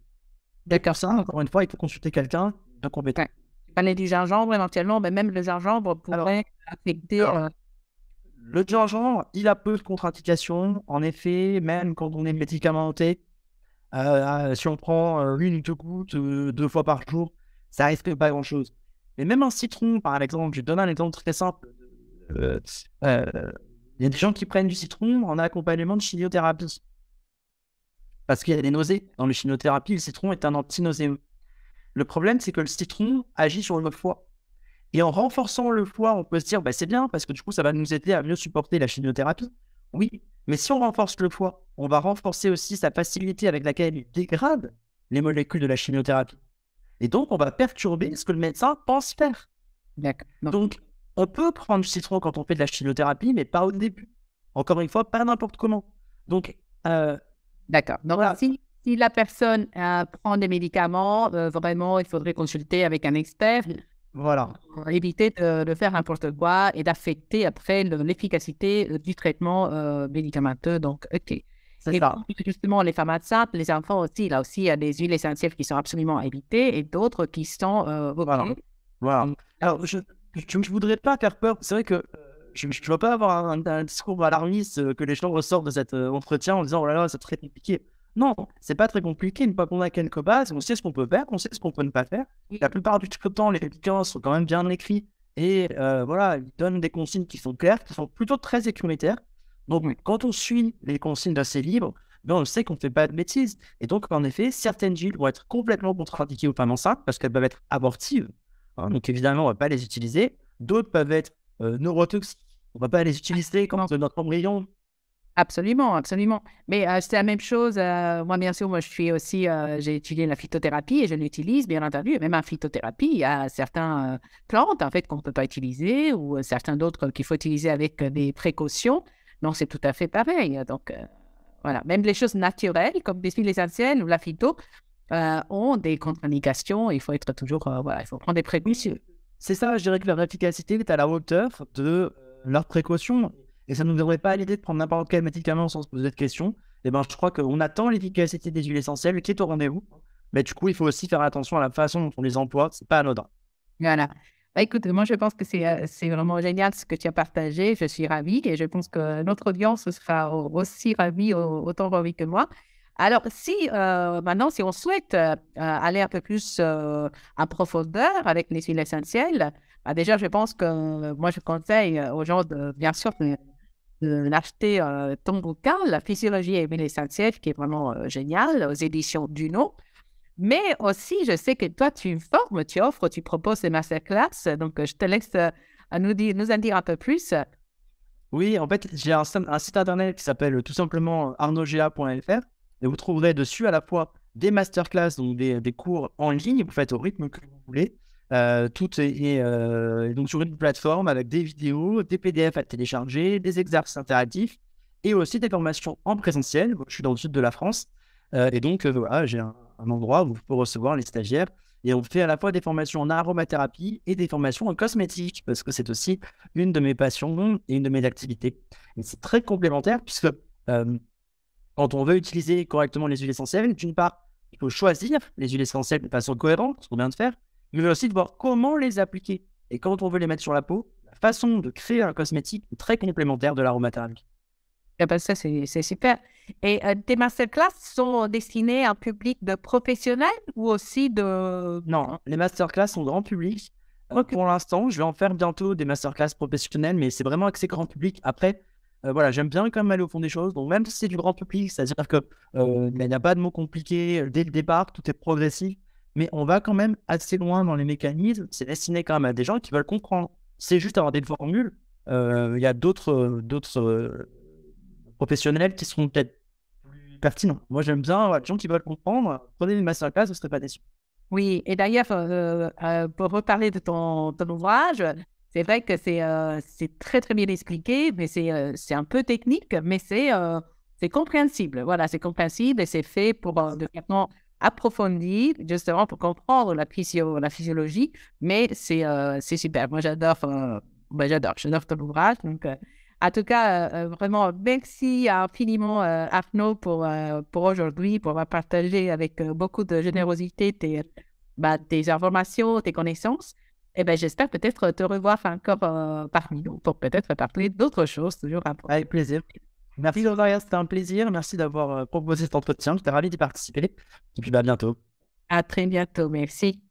D'accord, ça, encore une fois, il faut consulter quelqu'un de compétent les du gingembre, éventuellement, ben, même le gingembre pourrait affecter. Euh, le gingembre, il a peu de contre-indications. En effet, même quand on est médicamenté, euh, euh, si on prend une ou deux gouttes deux fois par jour, ça risque pas grand-chose. Mais même un citron, par exemple, je donne un exemple très simple. Il y a des gens qui prennent du citron en accompagnement de chimiothérapie. Parce qu'il y a des nausées. Dans les chimiothérapie le citron est un anti le problème, c'est que le citron agit sur le foie. Et en renforçant le foie, on peut se dire, bah, c'est bien parce que du coup, ça va nous aider à mieux supporter la chimiothérapie. Oui, mais si on renforce le foie, on va renforcer aussi sa facilité avec laquelle il dégrade les molécules de la chimiothérapie. Et donc, on va perturber ce que le médecin pense faire. D'accord. Donc, on peut prendre du citron quand on fait de la chimiothérapie, mais pas au début. Encore une fois, pas n'importe comment. Donc, euh, d'accord. Donc, si la personne euh, prend des médicaments, euh, vraiment, il faudrait consulter avec un expert. Mmh. Voilà. Pour éviter de, faire n'importe quoi et d'affecter après l'efficacité euh, du traitement médicamenteux. Donc, OK. C'est ça. Justement, les femmes les enfants aussi, là aussi, il y a des huiles essentielles qui sont absolument évitées et d'autres qui sont. voilà. voilà. Mmh. Alors, je ne voudrais pas faire peur. C'est vrai que je ne veux pas avoir un, un discours alarmiste que les gens ressortent de cet entretien en disant oh là là, c'est très compliqué. Non, c'est pas très compliqué. Une fois qu'on a quelques bases, on sait ce qu'on peut faire, on sait ce qu'on peut ne pas faire. La plupart du temps, les bouquins sont quand même bien écrits et euh, voilà, ils donnent des consignes qui sont claires, qui sont plutôt très écumétaires. Donc, quand on suit les consignes d'assez libre, ben on sait qu'on ne fait pas de bêtises. Et donc, en effet, certaines gilles vont être complètement contre-indiquées aux femmes enceintes parce qu'elles peuvent être abortives. Hein, donc, évidemment, on ne va pas les utiliser. D'autres peuvent être euh, neurotoxiques. On ne va pas les utiliser quand notre embryon Absolument, absolument. Mais euh, c'est la même chose. Euh, moi, bien sûr, moi, je suis aussi, euh, j'ai étudié la phytothérapie et je l'utilise, bien entendu. même en phytothérapie, il y a certaines plantes, en fait, qu'on ne peut pas utiliser ou certains d'autres qu'il faut utiliser avec des précautions. non c'est tout à fait pareil. Hein. Donc, voilà. Même les choses naturelles, comme des huiles essentielles ou la phyto, ont des contre-indications. Il faut être toujours, voilà, il faut prendre des précautions. c'est ça, je dirais que leur efficacité est à la hauteur de leurs précautions et ça ne nous donnerait pas l'idée de prendre n'importe quel médicament sans se poser de questions, et eh ben, je crois qu'on attend l'efficacité des huiles essentielles qui est au rendez-vous. Mais du coup, il faut aussi faire attention à la façon dont on les emploie, c'est pas anodin. Voilà. Bah, écoute, moi, je pense que c'est euh, vraiment génial ce que tu as partagé. Je suis ravie et je pense que notre audience sera aussi ravie, autant ravie que moi. Alors, si euh, maintenant, si on souhaite euh, aller un peu plus à en profondeur avec les huiles essentielles, bah, déjà, je pense que moi, je conseille aux gens, de, bien sûr, d'acheter euh, ton bouquin, La physiologie et l'essentiel, qui est vraiment géniale euh, génial, aux éditions Duno. Mais aussi, je sais que toi, tu formes, tu offres, tu proposes des masterclass. Donc, je te laisse euh, nous, dire, nous en dire un peu plus. Oui, en fait, j'ai un, site internet qui s'appelle tout simplement arnaudga.fr et vous trouverez dessus à la fois des masterclass, donc des, des cours en ligne, vous faites au rythme que vous voulez, euh, tout euh, est, donc sur une plateforme avec des vidéos, des PDF à télécharger, des exercices interactifs et aussi des formations en présentiel. Je suis dans le sud de la France euh, et donc voilà, j'ai un, endroit où vous pouvez recevoir les stagiaires et on fait à la fois des formations en aromathérapie et des formations en cosmétique parce que c'est aussi une de mes passions et une de mes activités. Et c'est très complémentaire puisque quand on veut utiliser correctement les huiles essentielles, d'une part, il faut choisir les huiles essentielles de façon cohérente, ce qu'on vient de faire mais aussi de voir comment les appliquer. Et quand on veut les mettre sur la peau, la façon de créer un cosmétique très complémentaire de l'aromathérapie. Ah ben, ça, c'est super. Et euh, tes masterclass sont destinées à un public de professionnels ou aussi de... Non, les masterclass sont grand public. Euh, pour l'instant, je vais en faire bientôt des masterclass professionnelles, mais c'est vraiment accès grand public. Après, euh, voilà, j'aime bien quand même aller au fond des choses. Donc, même si c'est du grand public, c'est-à-dire qu'il n'y a pas de mots compliqués dès le départ, tout est progressif mais on va quand même assez loin dans les mécanismes. C'est destiné quand même à des gens qui veulent comprendre. C'est juste avoir des formules. Euh, il y a d'autres euh, professionnels qui seront peut-être plus pertinents. Moi, j'aime bien avoir des gens qui veulent comprendre. Prenez une masterclass, ce ne serait pas déçu. Oui, et d'ailleurs, euh, pour reparler de ton, ouvrage, c'est vrai que c'est très, très bien expliqué, mais c'est un peu technique, mais c'est compréhensible. Voilà, c'est compréhensible et c'est fait pour, de approfondie, justement, pour comprendre la, physio, la physiologie. Mais c'est euh, c'est super. Moi, j'adore. ben j'adore. J'adore ton ouvrage. Donc, euh, en tout cas, euh, vraiment, merci infiniment, Arnaud, pour, pour aujourd'hui, pour avoir partagé avec beaucoup de générosité tes, ben, informations, tes connaissances. Et eh ben, j'espère peut-être te revoir encore parmi nous pour peut-être parler d'autres choses, toujours avec plaisir. Merci jean c'était un plaisir. Merci d'avoir euh, proposé cet entretien. J'étais ravi d'y participer. Et puis bah, à bientôt. À très bientôt. Merci.